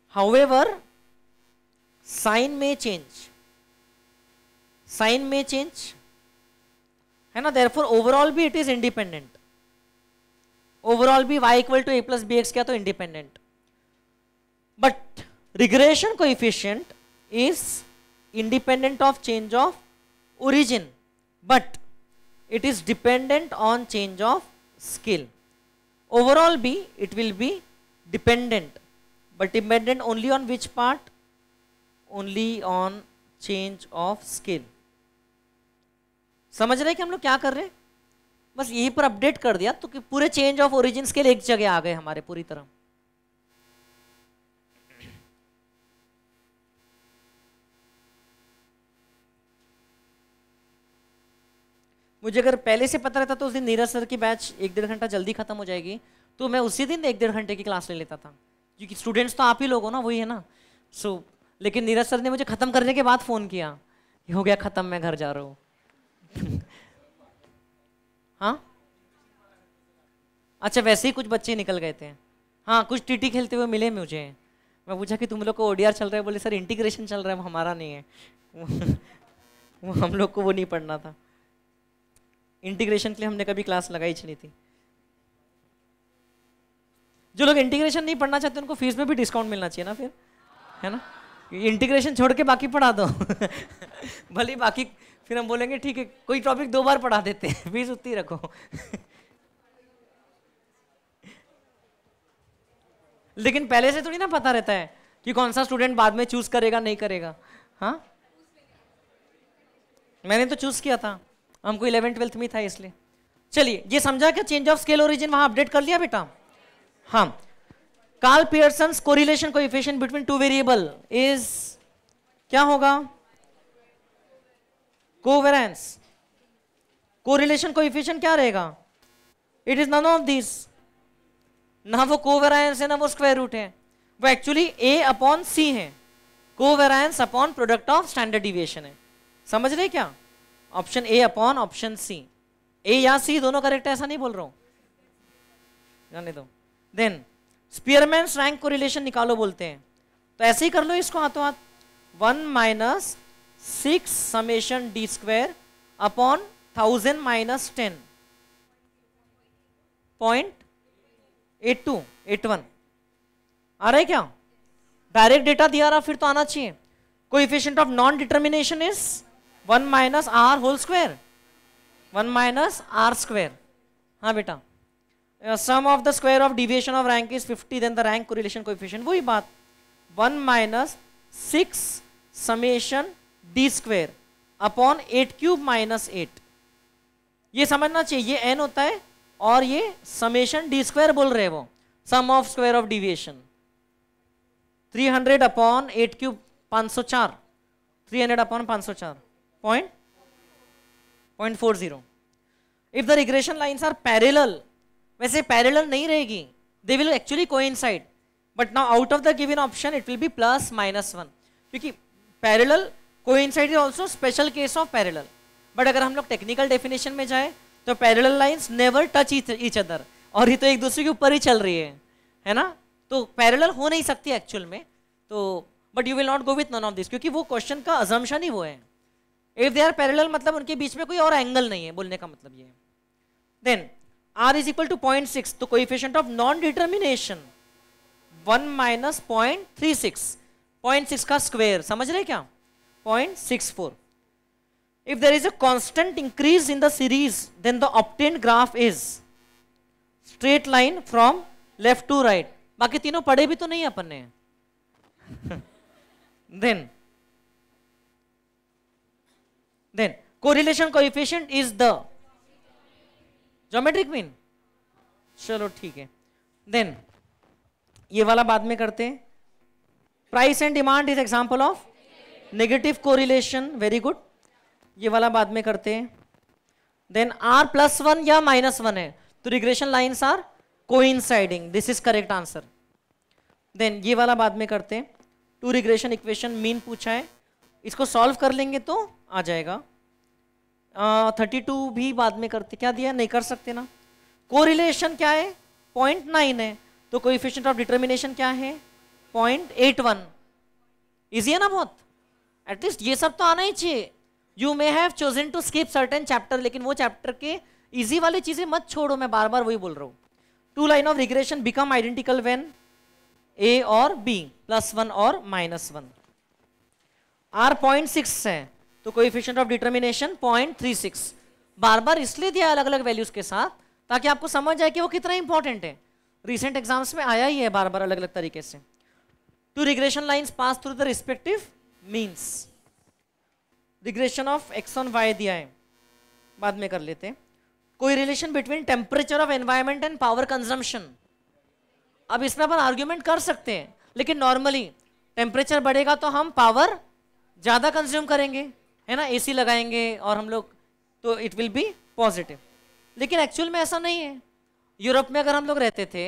However, sign may change. Sign may change. And therefore, overall भी it is independent. Overall भी y equal to a plus bx क्या तो independent. But regression coefficient is independent of change of origin. But it is dependent on change of skill overall b it will be dependent but dependent only on which part only on change of skill समझ रहे हैं कि हम लोग क्या कर रहे हैं बस यहीं पर अपडेट कर दिया तो कि पूरे चेंज ऑफ ओरिजिन स्केल एक जगह आ गए हमारे पूरी तरह मुझे अगर पहले से पता रहता तो उस दिन नीरज सर की बैच एक डेढ़ घंटा जल्दी खत्म हो जाएगी तो मैं उसी दिन एक डेढ़ घंटे की क्लास ले लेता था क्योंकि स्टूडेंट्स तो आप ही लोग हो ना वही है ना सो so, लेकिन नीरज सर ने मुझे ख़त्म करने के बाद फ़ोन किया हो गया ख़त्म मैं घर जा रहा हूँ हाँ अच्छा वैसे ही कुछ बच्चे निकल गए थे हाँ कुछ टीटी खेलते हुए मिले मुझे मैं पूछा कि तुम लोग को ओडीआर चल रहा है बोले सर इंटीग्रेशन चल रहा है हमारा नहीं है वो हम लोग को वो नहीं पढ़ना था इंटीग्रेशन के लिए हमने कभी क्लास लगाई चली थी जो लोग इंटीग्रेशन नहीं पढ़ना चाहते उनको फीस में भी डिस्काउंट मिलना चाहिए ना फिर है ना इंटीग्रेशन छोड़ के बाकी पढ़ा दो भले बाकी फिर हम बोलेंगे ठीक है कोई टॉपिक दो बार पढ़ा देते हैं फीस उतनी रखो लेकिन पहले से थोड़ी ना पता रहता है कि कौन सा स्टूडेंट बाद में चूज करेगा नहीं करेगा हाँ मैंने तो चूज किया था हमको इलेवन ट्वेल्थ में था इसलिए चलिए ये समझा क्या चेंज ऑफ स्केल ओरिजिन वहां अपडेट कर लिया बेटा हाँ Karl Pearson correlation coefficient between two variable is क्या होगा कोवेरेंस कोरिलेशन कोएफिशिएंट क्या रहेगा it is none of this ना वो कोवेरायंस है ना वो स्क्वायर रूट है वो एक्चुअली ए अपॉन सी है covariance upon product of standard deviation है समझ रहे क्या option a upon option c a या सी दोनों करेक्ट है ऐसा नहीं बोल रहा हूं जाने दो then Spearman rank correlation निकालो बोलते हैं तो ऐसे ही कर लो इसको हाथों हाथ one minus six summation d square upon thousand minus ten point eight two eight one आ रहा है क्या डायरेक्ट डेटा दिया रहा फिर तो आना चाहिए coefficient of non determination is one minus r whole square one minus are square हाँ बेटा sum of the square of deviation of rank is fifty then the rank correlation coefficient वही बात one minus six summation d square upon eight cube minus eight ये समझना चाहिए ये N होता है और ये समेशन डी स्क्वायर बोल रहे वो sum of square of deviation hundred upon eight cube पाँच सौ चार थ्री हंड्रेड अपॉन पाँच सौ चार point point four zero. if the regression lines are parallel वैसे parallel नहीं रहेगी they will actually coincide but now out of the given option it will be plus minus one. क्योंकि parallel coincide is also special case of parallel but अगर हम लोग technical definition में जाए तो parallel lines never touch each other और ये तो एक दूसरे के ऊपर ही चल रही है है ना तो parallel हो नहीं सकती actual में तो but you will not go with none of this क्योंकि वो question का assumption ही वो है इफ दे आर पैरेलल मतलब उनके बीच में कोई और एंगल नहीं है बोलने का मतलब ये then r is equal to point six तो coefficient of non determination one minus point three six point six का स्क्वेयर समझ रहे क्या point six four if there is a constant increase in the series then the obtained graph is straight line from left to right बाकी तीनों पढ़े भी तो नहीं अपन ने then then correlation coefficient is the geometric mean चलो ठीक है देन ये वाला बाद में करते हैं price and demand is example of negative correlation very good ये वाला बाद में करते हैं देन आर प्लस वन या माइनस वन है तो regression lines are coinciding this is correct answer then ये वाला बाद में करते हैं टू रिग्रेशन इक्वेशन मीन पूछा है इसको सॉल्व कर लेंगे तो आ जाएगा थर्टी टू भी बाद में करते क्या दिया नहीं कर सकते ना कोरिलेशन क्या है पॉइंट नाइन है तो कोइफिशियंट ऑफ डिटर्मिनेशन क्या है पॉइंट एट वन इजी है ना बहुत एटलीस्ट ये सब तो आना ही चाहिए you may have chosen to skip certain chapter लेकिन वो चैप्टर के ईजी वाली चीजें मत छोड़ो मैं बार बार वही बोल रहा हूँ two line of regression become identical when a और बी प्लस वन और minus one r point six है तो coefficient of determination point three six बार बार इसलिए दिया अलग अलग वैल्यूज के साथ ताकि आपको समझ आए कि वो कितना इंपॉर्टेंट है रिसेंट एग्जाम्स में आया ही है बार बार अलग अलग तरीके से two regression lines pass through the respective means regression of x on y दिया है बाद में कर लेते हैं कोई relation between temperature of environment and power consumption अब इसमें अपन आर्ग्यूमेंट कर सकते हैं लेकिन नॉर्मली टेम्परेचर बढ़ेगा तो हम पावर ज़्यादा कंज्यूम करेंगे है ना एसी लगाएंगे और हम लोग तो इट विल बी पॉजिटिव लेकिन एक्चुअल में ऐसा नहीं है यूरोप में अगर हम लोग रहते थे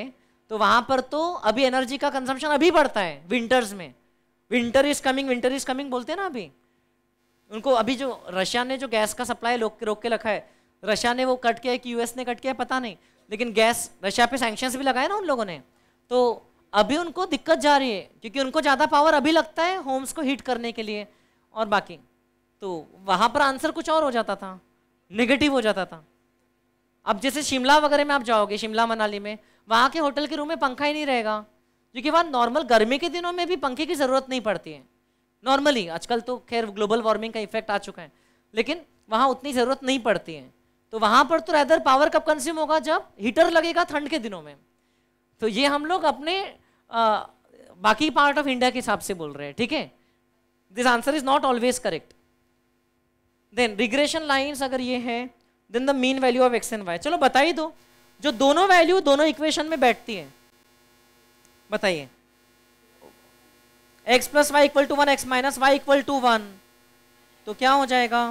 तो वहाँ पर तो अभी एनर्जी का कंजम्पशन अभी बढ़ता है विंटर्स में winter is coming winter is coming बोलते हैं ना अभी उनको अभी जो रशिया ने जो गैस का सप्लाई रोक के रखा है रशिया ने वो कट किया है कि यूएस ने कट किया है पता नहीं लेकिन गैस रशिया पे सैंक्शंस भी लगाए ना उन लोगों ने तो अभी उनको दिक्कत जा रही है क्योंकि उनको ज़्यादा पावर अभी लगता है होम्स को हीट करने के लिए और बाकी तो वहाँ पर आंसर कुछ और हो जाता था नेगेटिव हो जाता था अब जैसे शिमला वगैरह में आप जाओगे शिमला मनाली में वहाँ के होटल के रूम में पंखा ही नहीं रहेगा क्योंकि वहाँ नॉर्मल गर्मी के दिनों में भी पंखे की ज़रूरत नहीं पड़ती है नॉर्मली आजकल तो खैर ग्लोबल वार्मिंग का इफेक्ट आ चुका है लेकिन वहाँ उतनी ज़रूरत नहीं पड़ती है तो वहाँ पर तो रैदर पावर कब कंज्यूम होगा जब हीटर लगेगा ठंड के दिनों में तो ये हम लोग अपने आ, बाकी पार्ट ऑफ इंडिया के हिसाब से बोल रहे हैं ठीक है this answer is not always correct then regression lines अगर ये हैं then the mean value of x and y चलो बता ही दो जो दोनों वैल्यू दोनों इक्वेशन में बैठती है बताइए x plus y equal to one x minus y equal to one तो क्या हो जाएगा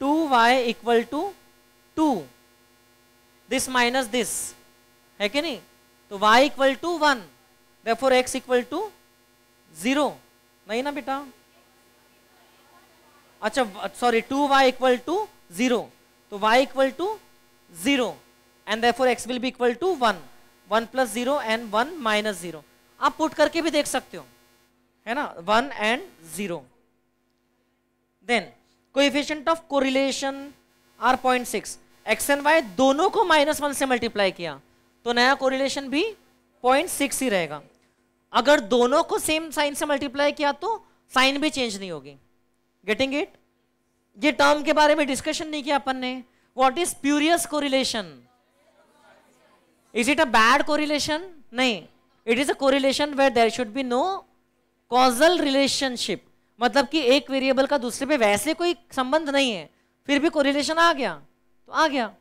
two y equal to two this minus this है कि नहीं तो y equal to one therefore x equal to zero नहीं ना बेटा अच्छा sorry two y equal to zero तो y equal to zero and therefore x will be equal to one one plus zero and one minus zero आप put करके भी देख सकते हो है ना one and zero then coefficient of correlation r point six x and y दोनों को माइनस वन से मल्टीप्लाई किया तो नया कोरिलेशन भी पॉइंट सिक्स ही रहेगा अगर दोनों को सेम साइन से मल्टीप्लाई किया तो साइन भी चेंज नहीं होगी गेटिंग इट ये टर्म के बारे में डिस्कशन नहीं किया अपन ने what is spurious correlation is it a bad correlation नहीं it is a correlation where there should be no causal relationship मतलब कि एक वेरिएबल का दूसरे पे वैसे कोई संबंध नहीं है फिर भी कोरिलेशन आ गया तो आ गया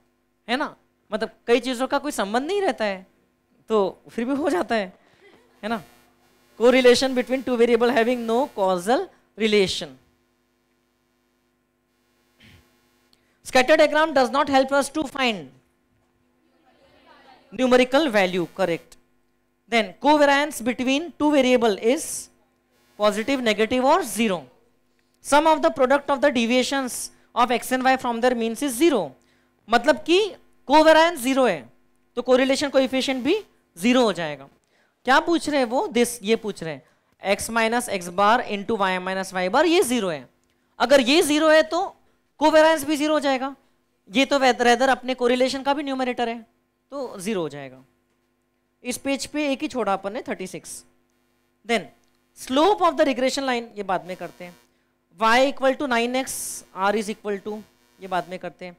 है ना मतलब कई चीज़ों का कोई संबंध नहीं रहता है तो फिर भी हो जाता है है ना correlation between two variable having no causal relation scatter diagram does not help us to find numerical value correct then covariance between two variable is positive negative or zero sum of the product of the deviations of x and y from their means is zero matlab ki covariance zero hai to correlation coefficient bhi zero ho jayega क्या पूछ रहे हैं वो this ये पूछ रहे हैं x minus x bar into y minus Y bar ये जीरो है अगर ये जीरो है तो कोवेरेंस भी जीरो हो जाएगा ये तो रेदर अपने कोरिलेशन का भी न्यूमरेटर है तो जीरो हो जाएगा इस पेज पे एक ही छोड़ा अपन ने 36 then slope of the regression line ये बाद में करते हैं y equal to nine x r is equal to ये बाद में करते हैं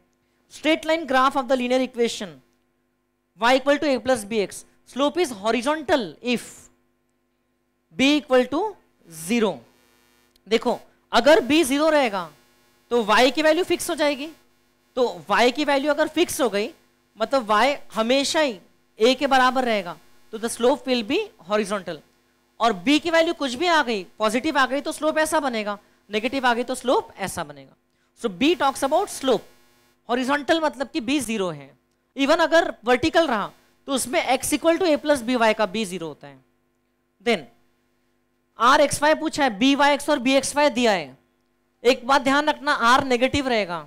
straight line graph of the linear equation y equal to A plus B x slope is horizontal if b equal to zero देखो अगर B zero रहेगा तो y की वैल्यू फिक्स हो जाएगी तो y की वैल्यू अगर फिक्स हो गई मतलब y हमेशा ही a के बराबर रहेगा तो the slope will be horizontal और b की वैल्यू कुछ भी आ गई पॉजिटिव आ गई तो स्लोप ऐसा बनेगा नेगेटिव आ गई तो स्लोप ऐसा बनेगा so b talks about slope horizontal मतलब कि b जीरो है इवन अगर वर्टिकल रहा तो उसमें x equal to A plus B y का बी जीरो होता है देन आर एक्स वाई पूछा है बी वाई एक्स और बी एक्स वाई दिया है एक बात ध्यान रखना आर नेगेटिव रहेगा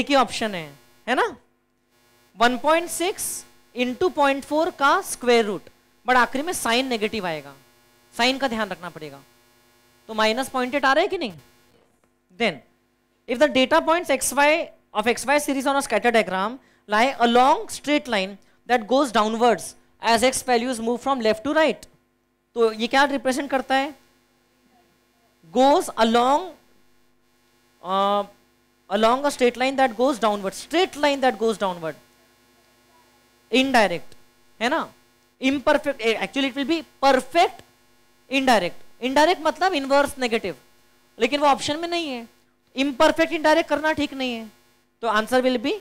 एक ही ऑप्शन है है ना 1.6 point six into point four का स्क्वेयर रूट बट आखिरी में साइन नेगेटिव आएगा साइन का ध्यान रखना पड़ेगा तो माइनस पॉइंट एट आ रहा है कि नहीं then if the data points x y of x y series on a scatter diagram lie a long straight line that goes downwards as x values move from left to right. to so, ye kya represent karta hai goes along uh, along a straight line that goes downward straight line that goes downward indirect hai na imperfect actually it will be perfect indirect indirect matlab inverse negative lekin wo option mein nahi hai imperfect indirect karna theek nahi hai to answer will be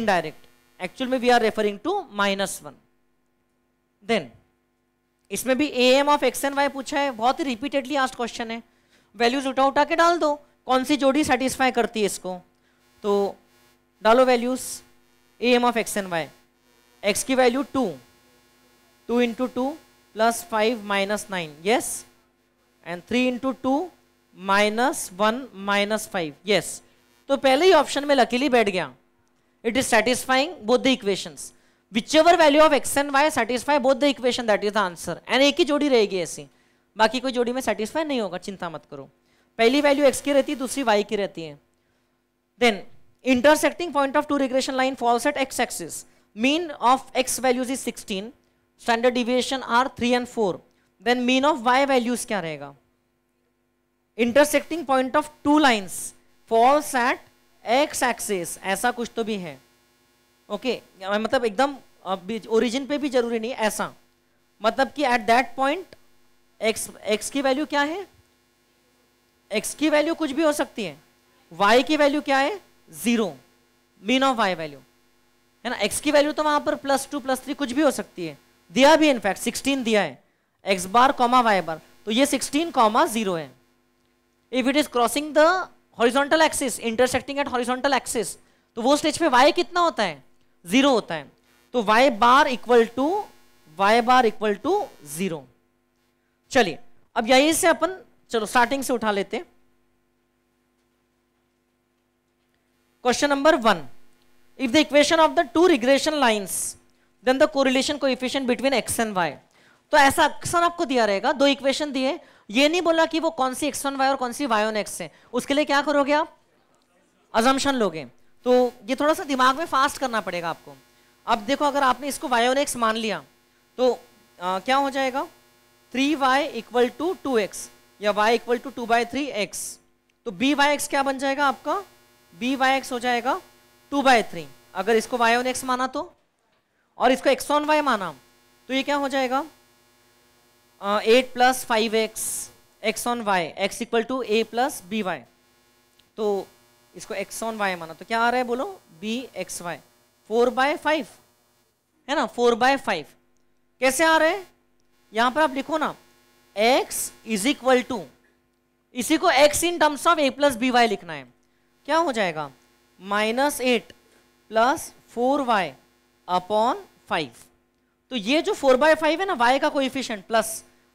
indirect actual में we are referring to minus one then इसमें भी A M of x and y पूछा है बहुत ही repeatedly asked question है values उठा उठा के डाल दो कौन सी जोड़ी सेटिस्फाई करती है इसको तो डालो values A M of x and y x की value two two into two plus five minus nine yes and three into two minus one minus five yes तो पहले ही ऑप्शन में लकीली बैठ गया it is satisfying both the equations whichever value of x and y satisfy both the equation that is the answer and एक ही जोड़ी रहेगी ऐसी बाकी कोई जोड़ी में सेटिस्फाई नहीं होगा चिंता मत करो पहली वैल्यू एक्स की रहती है दूसरी वाई की रहती है then intersecting point of two regression line falls at x axis mean of x values is 16 standard deviation are 3 and 4 then mean of y values क्या रहेगा intersecting point of two lines falls at x axis ऐसा कुछ तो भी है okay okay, मतलब एकदम origin पे भी जरूरी नहीं ऐसा मतलब कि at that point x x की वैल्यू क्या है एक्स की वैल्यू कुछ भी हो सकती है वाई की वैल्यू क्या है zero mean of y value है ना एक्स की वैल्यू तो वहां पर प्लस टू प्लस थ्री कुछ भी हो सकती है दिया भी इनफैक्ट सिक्सटीन दिया है x bar comma y bar तो ये सिक्सटीन कॉमा जीरो है if it is crossing the horizontal axis intersecting at horizontal axis तो वो स्टेज पे वाई कितना होता है जीरो होता है तो y bar equal to y bar equal to zero चलिए अब यही से अपन चलो स्टार्टिंग से उठा लेते question number one if the equation of the two regression lines then the correlation coefficient between x and y तो ऐसा अक्सर आपको दिया रहेगा दो इक्वेशन दिए ये नहीं बोला कि वो कौन सी एक्स वन वाई और कौन सी वाई ऑन एक्स है उसके लिए क्या करोगे आप अजम्पन लोगे तो ये थोड़ा सा दिमाग में फास्ट करना पड़ेगा आपको अब देखो अगर आपने इसको वाई ऑन एक्स मान लिया तो आ, क्या हो जाएगा three y equal to two x या y equal to two by three x तो बी वाई एक्स क्या बन जाएगा आपका बी वाई एक्स हो जाएगा टू बाई थ्री अगर इसको वाई ऑन एक्स माना तो और इसको एक्स ऑन वाई माना तो ये क्या हो जाएगा eight plus five x x on y x equal to A plus B Y तो इसको एक्स ऑन वाई माना तो क्या आ रहा है बोलो b x y four by five है ना फोर बाय फाइव कैसे आ रहे हैं यहां पर आप लिखो ना एक्स इज इक्वल टू इसी को x in terms of a plus B y लिखना है क्या हो जाएगा minus eight plus four y upon five तो ये जो फोर बाय फाइव है ना वाई का कोएफिशिएंट प्लस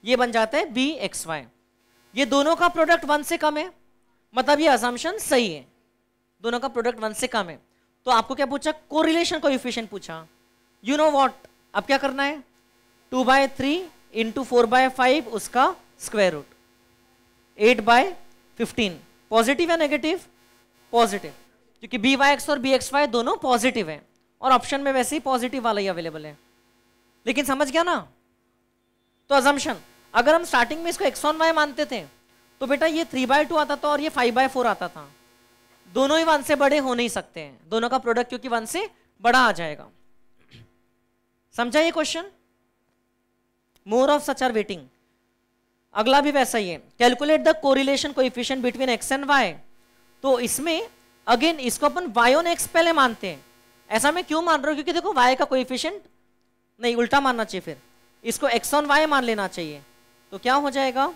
ये बन जाता है बी एक्स वाई ये दोनों का प्रोडक्ट वन से कम है मतलब ये अजम्पन सही है दोनों का प्रोडक्ट वन से कम है तो आपको क्या पूछा कोरिलेशन कोएफिशिएंट पूछा यू नो वॉट अब क्या करना है two by three into four by five उसका square root eight by fifteen positive या नेगेटिव पॉजिटिव क्योंकि बी वाई एक्स और बी एक्स वाई दोनों पॉजिटिव हैं और ऑप्शन में वैसे ही पॉजिटिव वाला ही अवेलेबल है लेकिन समझ गया ना तो अजम्पन अगर हम स्टार्टिंग में इसको ऑन वाई मानते थे तो बेटा ये थ्री बाय टू आता था और ये फाइव बाय फोर आता था दोनों ही वन से बड़े हो नहीं सकते हैं दोनों का प्रोडक्ट क्योंकि वन से बड़ा आ जाएगा समझा ये question more of such are waiting अगला भी वैसा ही है calculate the correlation coefficient between x and y तो इसमें अगेन इसको अपन वाई ऑन एक्स पहले मानते हैं ऐसा मैं क्यों मान रहा हूं क्योंकि देखो वाई का इफिशियंट नहीं उल्टा मानना चाहिए फिर इसको एक्स ऑन वाई मान लेना चाहिए तो क्या हो जाएगा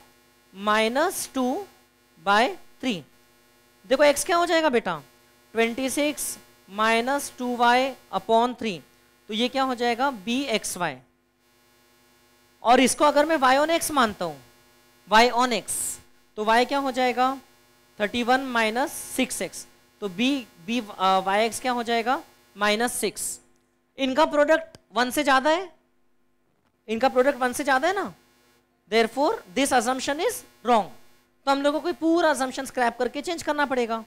माइनस टू बाय थ्री देखो एक्स क्या हो जाएगा बेटा twenty six minus two y upon three तो ये क्या हो जाएगा बी एक्स वाई और इसको अगर मैं वाई ऑन एक्स मानता हूँ वाई ऑन एक्स तो वाई क्या हो जाएगा thirty one minus six x तो बी बी वाई एक्स क्या हो जाएगा माइनस सिक्स इनका प्रोडक्ट वन से ज्यादा है इनका प्रोडक्ट वन से ज्यादा है ना therefore this assumption is wrong तो हम लोगों को पूरा अजम्पन स्क्रैप करके चेंज करना पड़ेगा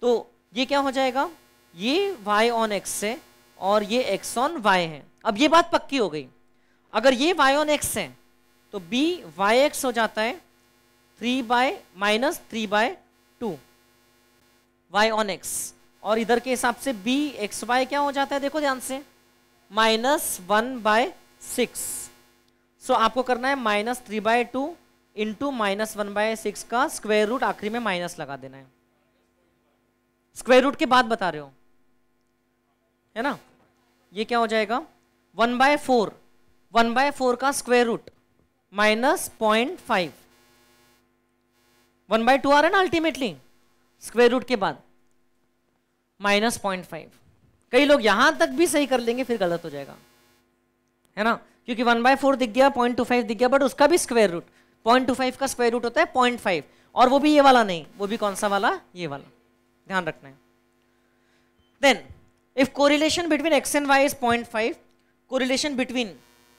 तो ये क्या हो जाएगा ये y ऑन x है और ये x ऑन y है अब ये बात पक्की हो गई अगर ये y ऑन x है तो b एक्स हो जाता है three by minus three by two y on x और इधर के हिसाब से बी एक्स वाई क्या हो जाता है देखो ध्यान से minus one by six so आपको करना है minus three by two into minus one by six का स्क्वायर रूट आखिरी में माइनस लगा देना है स्क्वायर रूट के बाद बता रहे हो है ना ये क्या हो जाएगा one by four one by four का square root minus point five one by two आ रहा है ना अल्टीमेटली स्क्वायर रूट के बाद माइनस पॉइंट फाइव कई लोग यहां तक भी सही कर लेंगे फिर गलत हो जाएगा है ना क्योंकि वन बाय फोर दिख गया पॉइंट टू फाइव दिख गया बट उसका भी square root point two five का स्क्वायर रूट होता है पॉइंट फाइव और वो भी ये वाला नहीं वो भी कौन सा वाला ये वाला ध्यान रखना है then if correlation between x and y is point five correlation between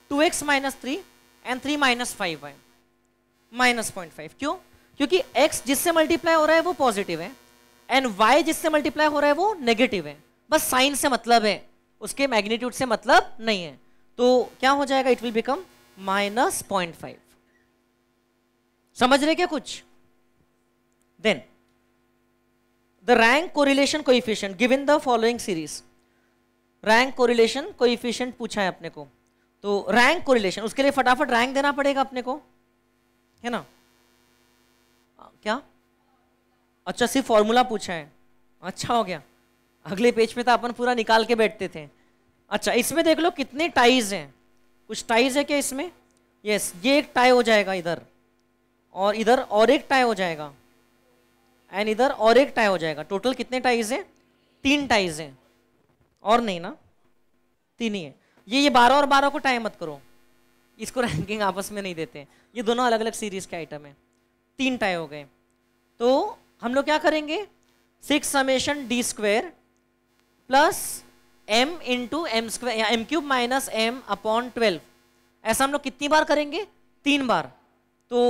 two x minus three and three minus five y minus point five क्यों क्योंकि एक्स जिससे मल्टीप्लाई हो रहा है वो पॉजिटिव है एंड वाई जिससे मल्टीप्लाई हो रहा है वो नेगेटिव है बस साइन से मतलब है उसके मैग्नीट्यूड से मतलब नहीं है तो क्या हो जाएगा it will become minus point five समझ रहे क्या कुछ then the rank correlation given the following series rank correlation coefficient पूछा है अपने को तो रैंक कोरिलेशन उसके लिए फटाफट रैंक देना पड़ेगा अपने को है ना क्या अच्छा सिर्फ फॉर्मूला पूछा है अच्छा हो गया अगले पेज में तो अपन पूरा निकाल के बैठते थे अच्छा इसमें देख लो कितने टाइज हैं कुछ टाइज है क्या इसमें यस ये एक टाई हो जाएगा इधर और इधर और एक टाई हो जाएगा एंड इधर और एक टाई हो जाएगा टोटल कितने टाइज हैं तीन टाइज हैं और नहीं ना तीन ही है ये ये बारह और बारह को टाई मत करो इसको रैंकिंग आपस में नहीं देते ये दोनों अलग अलग सीरीज के आइटम है तीन टाई हो गए तो हम लोग क्या करेंगे six summation d square plus इन into m square m cube minus m upon twelve ऐसा हम लोग कितनी बार करेंगे तीन बार तो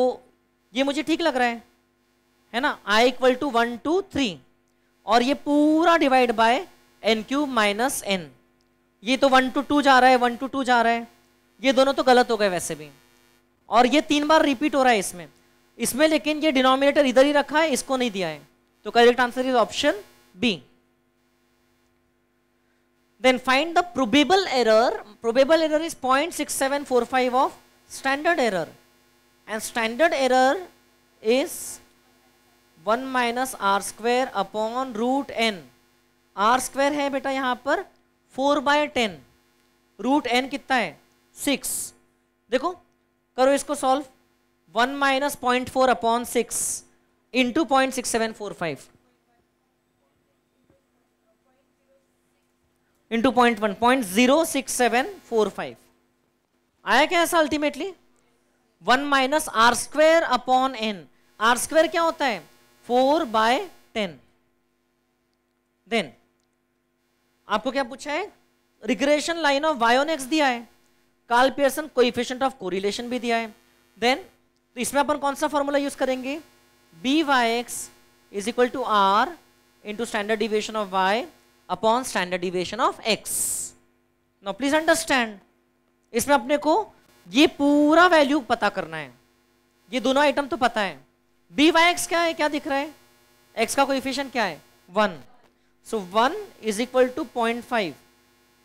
ये मुझे ठीक लग रहा है है ना i equal to one two three और ये पूरा divide by n cube minus n ये तो वन टू टू जा रहा है वन टू टू जा रहा है ये दोनों तो गलत हो गए वैसे भी और ये तीन बार रिपीट हो रहा है इसमें इसमें लेकिन ये डिनोमिनेटर इधर ही रखा है इसको नहीं दिया है तो correct answer is option B Then find the probable error. Probable error is 0.6745 of standard error. And standard error is 1 minus r square upon root n r square है बेटा यहाँ पर 4 बाय टेन रूट एन कितना है 6 देखो करो इसको solve 1 minus point four upon six into point six seven four five into point one point zero six seven four five आया क्या ऐसा ultimately one minus are square upon n r square क्या होता है फोर बाय टेन देन आपको क्या पूछा है रिग्रेशन लाइन ऑफ वायोनेक्स दिया है Karl Pearson coefficient of correlation भी दिया है देन तो इसमें अपन कौन सा फॉर्मूला यूज करेंगे b Y x is equal to r into standard deviation of Y upon standard deviation of x now please understand इसमें अपने को ये पूरा वैल्यू पता करना है ये दोनों आइटम तो पता है बी वाई एक्स क्या है क्या दिख रहा है एक्स का कोई क्या है one so one is equal to point five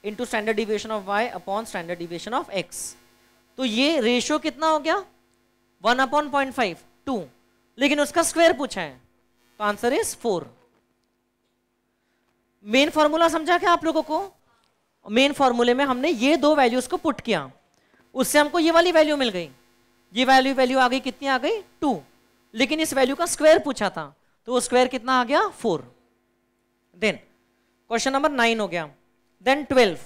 into standard deviation of Y upon standard deviation of x तो ये रेशियो कितना हो गया one upon point five two लेकिन उसका स्क्वायर पूछा है तो answer is four main formula समझा क्या आप लोगों को मेन फॉर्मूले में हमने ये दो वैल्यूज को पुट किया उससे हमको ये वाली वैल्यू मिल गई ये वैल्यू वैल्यू आ गई कितनी आ गई टू लेकिन इस वैल्यू का स्क्वायर पूछा था तो वो स्क्वायर कितना आ गया four then question number nine हो गया देन ट्वेल्व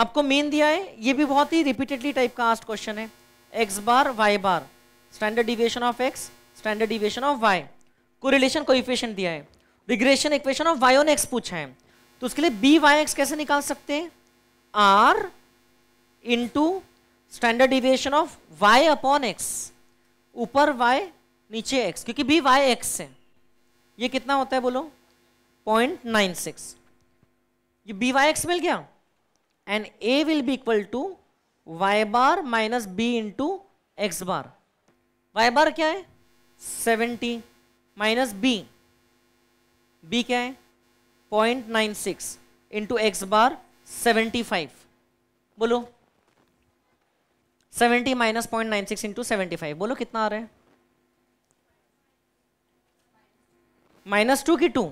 आपको मेन दिया है ये भी बहुत ही रिपीटेडली टाइप का आस्ट क्वेश्चन है x bar Y bar standard deviation of x standard deviation of y को रिलेशन दिया है regression equation of Y on x पूछा है तो उसके लिए बी वाई एक्स कैसे निकाल सकते हैं r into standard deviation of Y upon x ऊपर वाई नीचे एक्स क्योंकि बी वाई एक्स है ये कितना होता है बोलो पॉइंट नाइन सिक्स ये बी वाई एक्स मिल गया and a will be equal to y bar minus b into x bar Y bar क्या है सेवेंटी माइनस बी बी क्या है point nine six into x bar seventy five बोलो seventy minus point nine six into seventy five बोलो कितना आ रहा है माइनस टू की two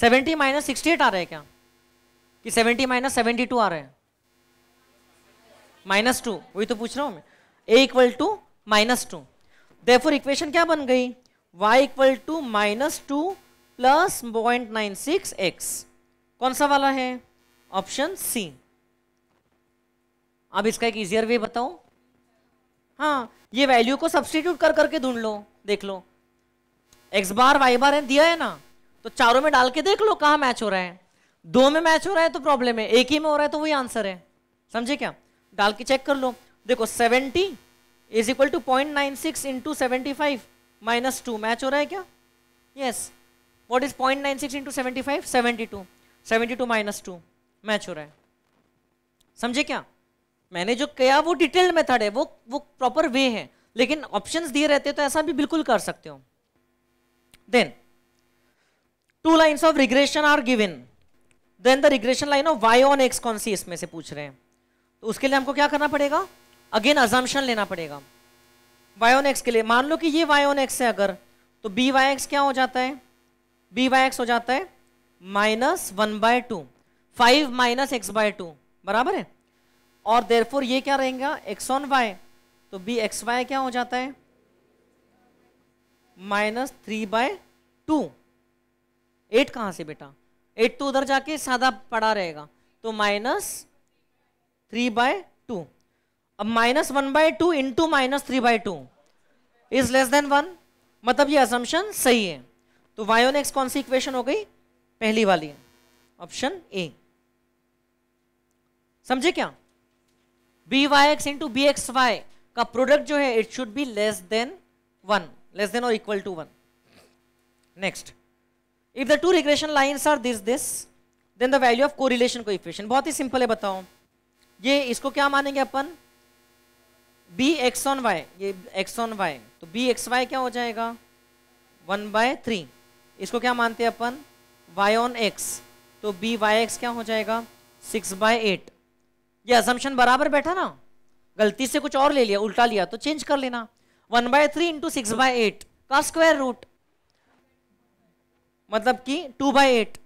seventy minus sixty eight आ रहा है क्या कि सेवेंटी माइनस सेवेंटी टू आ रहा है माइनस टू वही तो पूछ रहा हूँ मैं a equal to minus two therefore equation क्या बन गई y equal to minus two plus point nine six x कौन सा वाला है ऑप्शन सी अब इसका एक इजियर वे बताओ हाँ ये वैल्यू को सब्सटीट्यूट कर करके ढूंढ लो देख लो एक्स बार वाई बार है दिया है ना तो चारों में डाल के देख लो कहाँ मैच हो रहा है दो में मैच हो रहा है तो प्रॉब्लम है एक ही में हो रहा है तो वही आंसर है समझे क्या डाल के चेक कर लो देखो seventy is equal to point nine six into seventy five minus two match हो रहा है क्या yes yes. What is point nine six into seventy five seventy two seventy two minus two match हो रहा है समझे क्या मैंने जो किया वो डिटेल्ड मेथड है वो वो प्रॉपर वे है लेकिन ऑप्शंस दिए रहते तो ऐसा भी बिल्कुल कर सकते हो then two lines of regression are given then the regression line of Y on x कौन सी इसमें से पूछ रहे हैं तो उसके लिए हमको क्या करना पड़ेगा अगेन अजम्पन लेना पड़ेगा वाई ऑन एक्स के लिए मान लो कि ये वाई ऑन एक्स है अगर तो बी वाई एक्स क्या हो जाता है बी वाई एक्स हो जाता है minus one by two five minus x by two बराबर है और देरफोर ये क्या रहेगा एक्स ऑन वाई तो बी एक्स वाई क्या हो जाता है minus three by two eight कहां से बेटा एट तो उधर जाके सादा पड़ा रहेगा तो माइनस थ्री बाय टू अब minus one by two into minus three by two is less than one मतलब ये असम्पशन सही है तो वायोन एक्स कौन सी इक्वेशन हो गई पहली वाली ऑप्शन ए समझे क्या B Y x into B x Y का प्रोडक्ट जो है it should be less than one less than और equal to one next if the two regression lines are this this then the value of को को equation बहुत ही simple है बताओ ये इसको क्या मानेंगे अपन बी एक्स ऑन वाई ये एक्स ऑन वाई तो बी एक्स वाई क्या हो जाएगा वन बाय थ्री इसको क्या मानते हैं अपन वाई ऑन एक्स तो बी वाई एक्स क्या हो जाएगा सिक्स बाय एट ये अजम्पन बराबर बैठा ना गलती से कुछ और ले लिया उल्टा लिया तो चेंज कर लेना one by three into six by eight का स्क्वायर रूट मतलब कि two by eight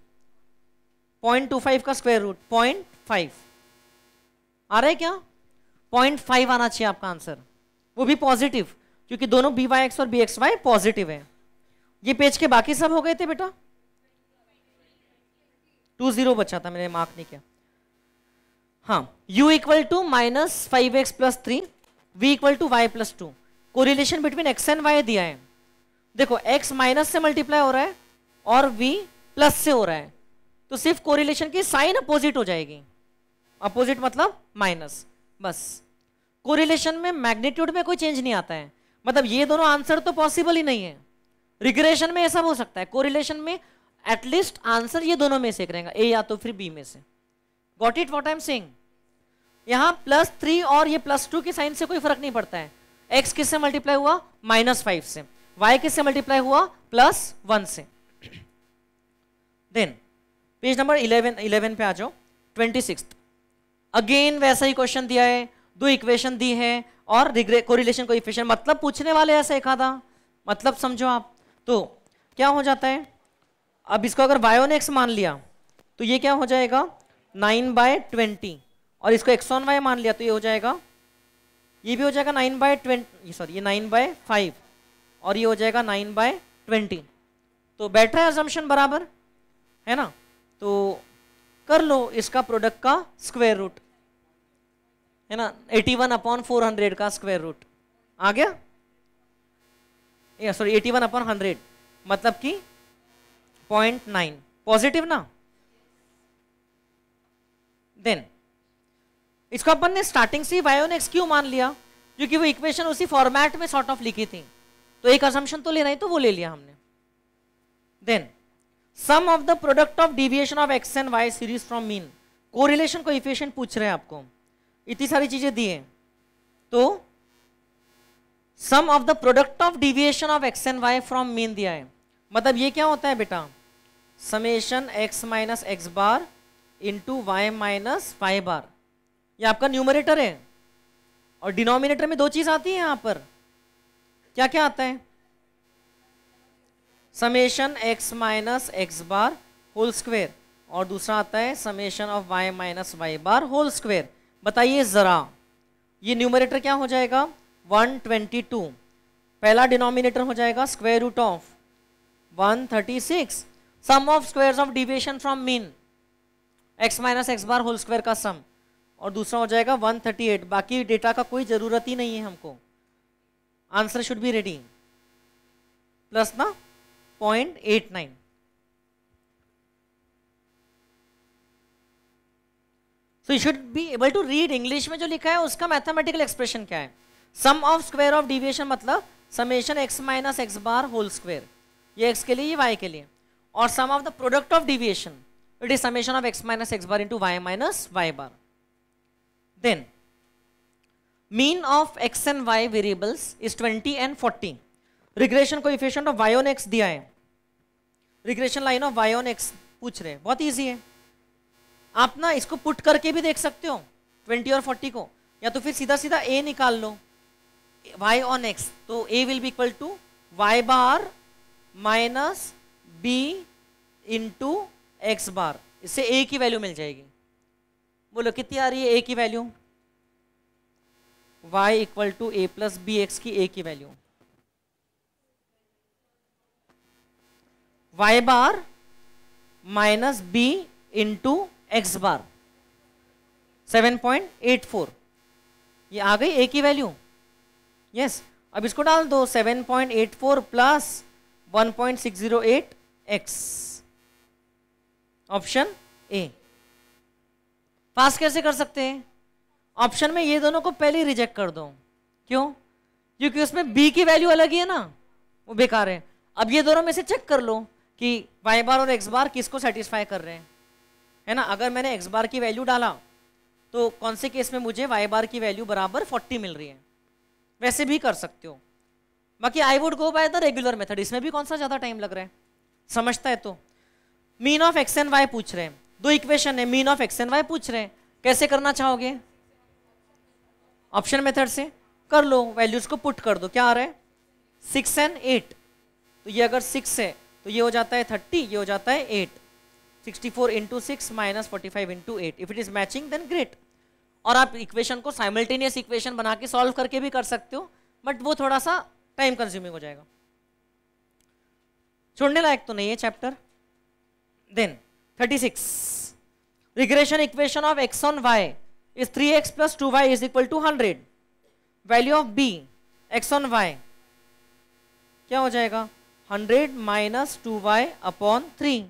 point two five का स्क्वायर रूट पॉइंट फाइव आ रहा है क्या पॉइंट फाइव आना चाहिए आपका आंसर वो भी पॉजिटिव क्योंकि दोनों बी वाई एक्स और बी एक्स वाई पॉजिटिव है ये पेज के बाकी सब हो गए थे बेटा टू जीरो बचा था मैंने मार्क नहीं किया हाँ u equal to minus five x plus three v equal to y plus two correlation between x and y दिया है देखो एक्स माइनस से मल्टीप्लाई हो रहा है और वी प्लस से हो रहा है तो सिर्फ कोरिलेशन की साइन अपोजिट हो जाएगी अपोजिट मतलब माइनस बस कोरिलेशन में मैग्नीट्यूड में कोई चेंज नहीं आता है मतलब ये दोनों आंसर तो पॉसिबल ही नहीं है रिग्रेशन में ऐसा हो सकता है कोरिलेशन में एटलीस्ट आंसर ये दोनों में से करेगा ए या तो फिर बी में से got it what I am saying यहां प्लस थ्री और ये प्लस टू की साइन से कोई फर्क नहीं पड़ता है एक्स किससे मल्टीप्लाई हुआ माइनस फाइव से वाई किससे मल्टीप्लाई हुआ प्लस वन से then page number eleven eleven पे आ जाओ ट्वेंटी सिक्स अगेन वैसा ही क्वेश्चन दिया है दो इक्वेशन दी है और रिग्रे कोरिलेशन कोइफिशिएंट मतलब पूछने वाले ऐसा एक आधा मतलब समझो आप तो क्या हो जाता है अब इसको अगर वायोन एक्स मान लिया तो ये क्या हो जाएगा नाइन बाय ट्वेंटी और इसको एक्स ऑन वाई मान लिया तो ये हो जाएगा ये भी हो जाएगा नाइन बाय ट्वेंटी सॉरी ये नाइन बाय फाइव और ये हो जाएगा नाइन बाय ट्वेंटी तो बैठ रहा है एजम्पन बराबर है ना तो कर लो इसका प्रोडक्ट का स्क्वायर रूट है ना 81 वन अपॉन फोर का स्क्वायर रूट आ गया sorry eighty one upon hundred मतलब कि पॉइंट नाइन पॉजिटिव ना देन इसको अपन ने स्टार्टिंग से वाई ने एक्स क्यू मान लिया क्योंकि वो इक्वेशन उसी फॉर्मेट में सॉर्ट ऑफ लिखी थी तो एक असम्पन तो लेना ही तो वो ले लिया हमने then sum of the product of deviation of x and y series from mean correlation coefficient पूछ रहे हैं आपको इतनी सारी चीजें दी हैं तो sum of the product of deviation of x and y from mean दिया है मतलब ये क्या होता है बेटा summation x minus x bar into y minus five bar ये आपका न्यूमरेटर है और डिनोमिनेटर में दो चीज आती है यहां पर क्या क्या आता है summation x minus x bar whole square और दूसरा आता है summation of y minus Y bar whole square बताइए ज़रा ये न्यूमरेटर क्या हो जाएगा 122 पहला डिनोमिनेटर हो जाएगा square root of 136 sum of squares of deviation from mean x minus x bar whole square का सम और दूसरा हो जाएगा 138 बाकी डेटा का कोई ज़रूरत ही नहीं है हमको answer should be ready plus ना point eight nine so you should be able to read English में जो लिखा है उसका मैथमेटिकल एक्सप्रेशन क्या है sum of square of deviation मतलब summation x minus x bar whole square ये एक्स के लिए ये वाई के लिए और sum of the product of deviation it is summation of x minus x bar into y minus Y bar then mean of x and y variables is twenty and forty regression coefficient of Y on x दिया है regression line of Y on x पूछ रहे हैं बहुत easy है आप ना इसको पुट करके भी देख सकते हो 20 और 40 को या तो फिर सीधा सीधा ए निकाल लो y on x तो a will be equal to y bar minus b into x bar इससे ए की वैल्यू मिल जाएगी बोलो कितनी आ रही है ए की value y equal to A plus B x की ए की value y bar minus b into x bar 7.84 ये आ गई ए की वैल्यू यस अब इसको डाल दो 7.84 plus eight x option A pass कैसे कर सकते हैं ऑप्शन में ये दोनों को पहले ही रिजेक्ट कर दो क्यों क्योंकि उसमें बी की वैल्यू अलग ही है ना वो बेकार है अब ये दोनों में से चेक कर लो कि वाई बार और एक्स बार किसको सेटिस्फाई कर रहे हैं है ना अगर मैंने एक्स बार की वैल्यू डाला तो कौन से केस में मुझे वाई बार की वैल्यू बराबर 40 मिल रही है वैसे भी कर सकते हो बाकी I would go by the regular method इसमें भी कौन सा ज़्यादा टाइम लग रहा है समझता है तो mean of x and y पूछ रहे हैं दो इक्वेशन है mean of x and y पूछ रहे हैं कैसे करना चाहोगे ऑप्शन मेथड से कर लो वैल्यूज को पुट कर दो क्या आ रहा है सिक्स एंड एट तो ये अगर सिक्स है तो ये हो जाता है थर्टी ये हो जाता है eight sixty four into six minus forty five into eight if it is matching then great और आप इक्वेशन को साइमल्टेनियस इक्वेशन बना के सॉल्व करके भी कर सकते हो बट वो थोड़ा सा टाइम कंज्यूमिंग हो जाएगा छोड़ने लायक तो नहीं है chapter then 36 regression equation of x on y is three x plus two y is equal to hundred value of b x on y क्या हो जाएगा 100 minus two y upon three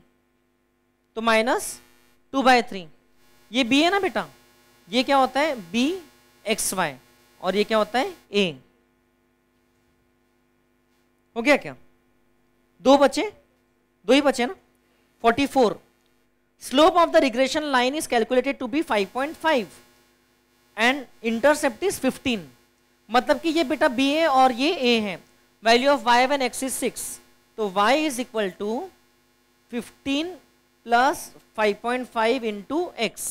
तो माइनस टू बाय थ्री ये b है ना बेटा ये क्या होता है बी एक्स वाई और ये क्या होता है ए हो गया क्या दो बचे दो ही बचे ना 44 slope of the regression line is calculated to be 5.5 and intercept is 15 मतलब कि ये बेटा बी ए और ये ए है value of y when x is six तो y is equal to fifteen plus five point five into x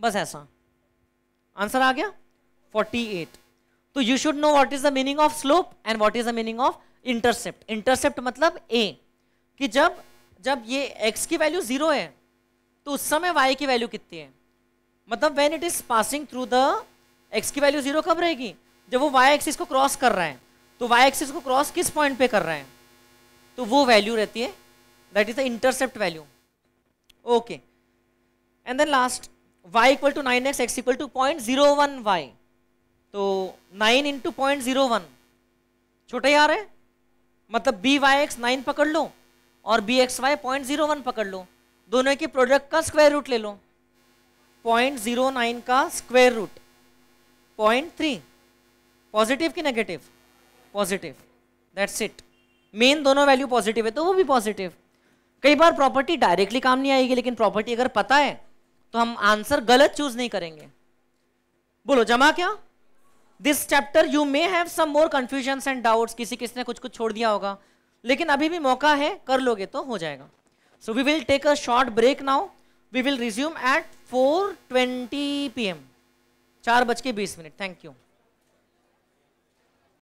बस ऐसा आंसर आ गया 48 तो you should know what is the meaning of slope and what is the meaning of intercept intercept मतलब a कि जब जब ये एक्स की वैल्यू जीरो है तो उस समय वाई की वैल्यू कितनी है मतलब when it is passing through the x की वैल्यू जीरो कब रहेगी जब वो वाई एक्सिस को क्रॉस कर रहा है तो वाई एक्सिस को क्रॉस किस पॉइंट पे कर रहा है तो वो वैल्यू रहती है that is the intercept value okay and then last y equal to nine x x equal to point zero one y तो nine into point zero one छोटे यार है मतलब बी वाई एक्स नाइन पकड़ लो और B x y point zero one पकड़ लो दोनों के प्रोडक्ट का स्क्वायर रूट ले लो पॉइंट जीरो नाइन का square root point three positive की negative positive that's it main दोनों वैल्यू पॉजिटिव है तो वो भी पॉजिटिव कई बार प्रॉपर्टी डायरेक्टली काम नहीं आएगी लेकिन प्रॉपर्टी अगर पता है तो हम आंसर गलत चूज नहीं करेंगे बोलो जमा क्या this chapter you may have some more confusion and doubts किसी किसने कुछ कुछ छोड़ दिया होगा लेकिन अभी भी मौका है कर लोगे तो हो जाएगा so we will take a short break now we will resume at four twenty P M चार बज के बीस मिनट थैंक यू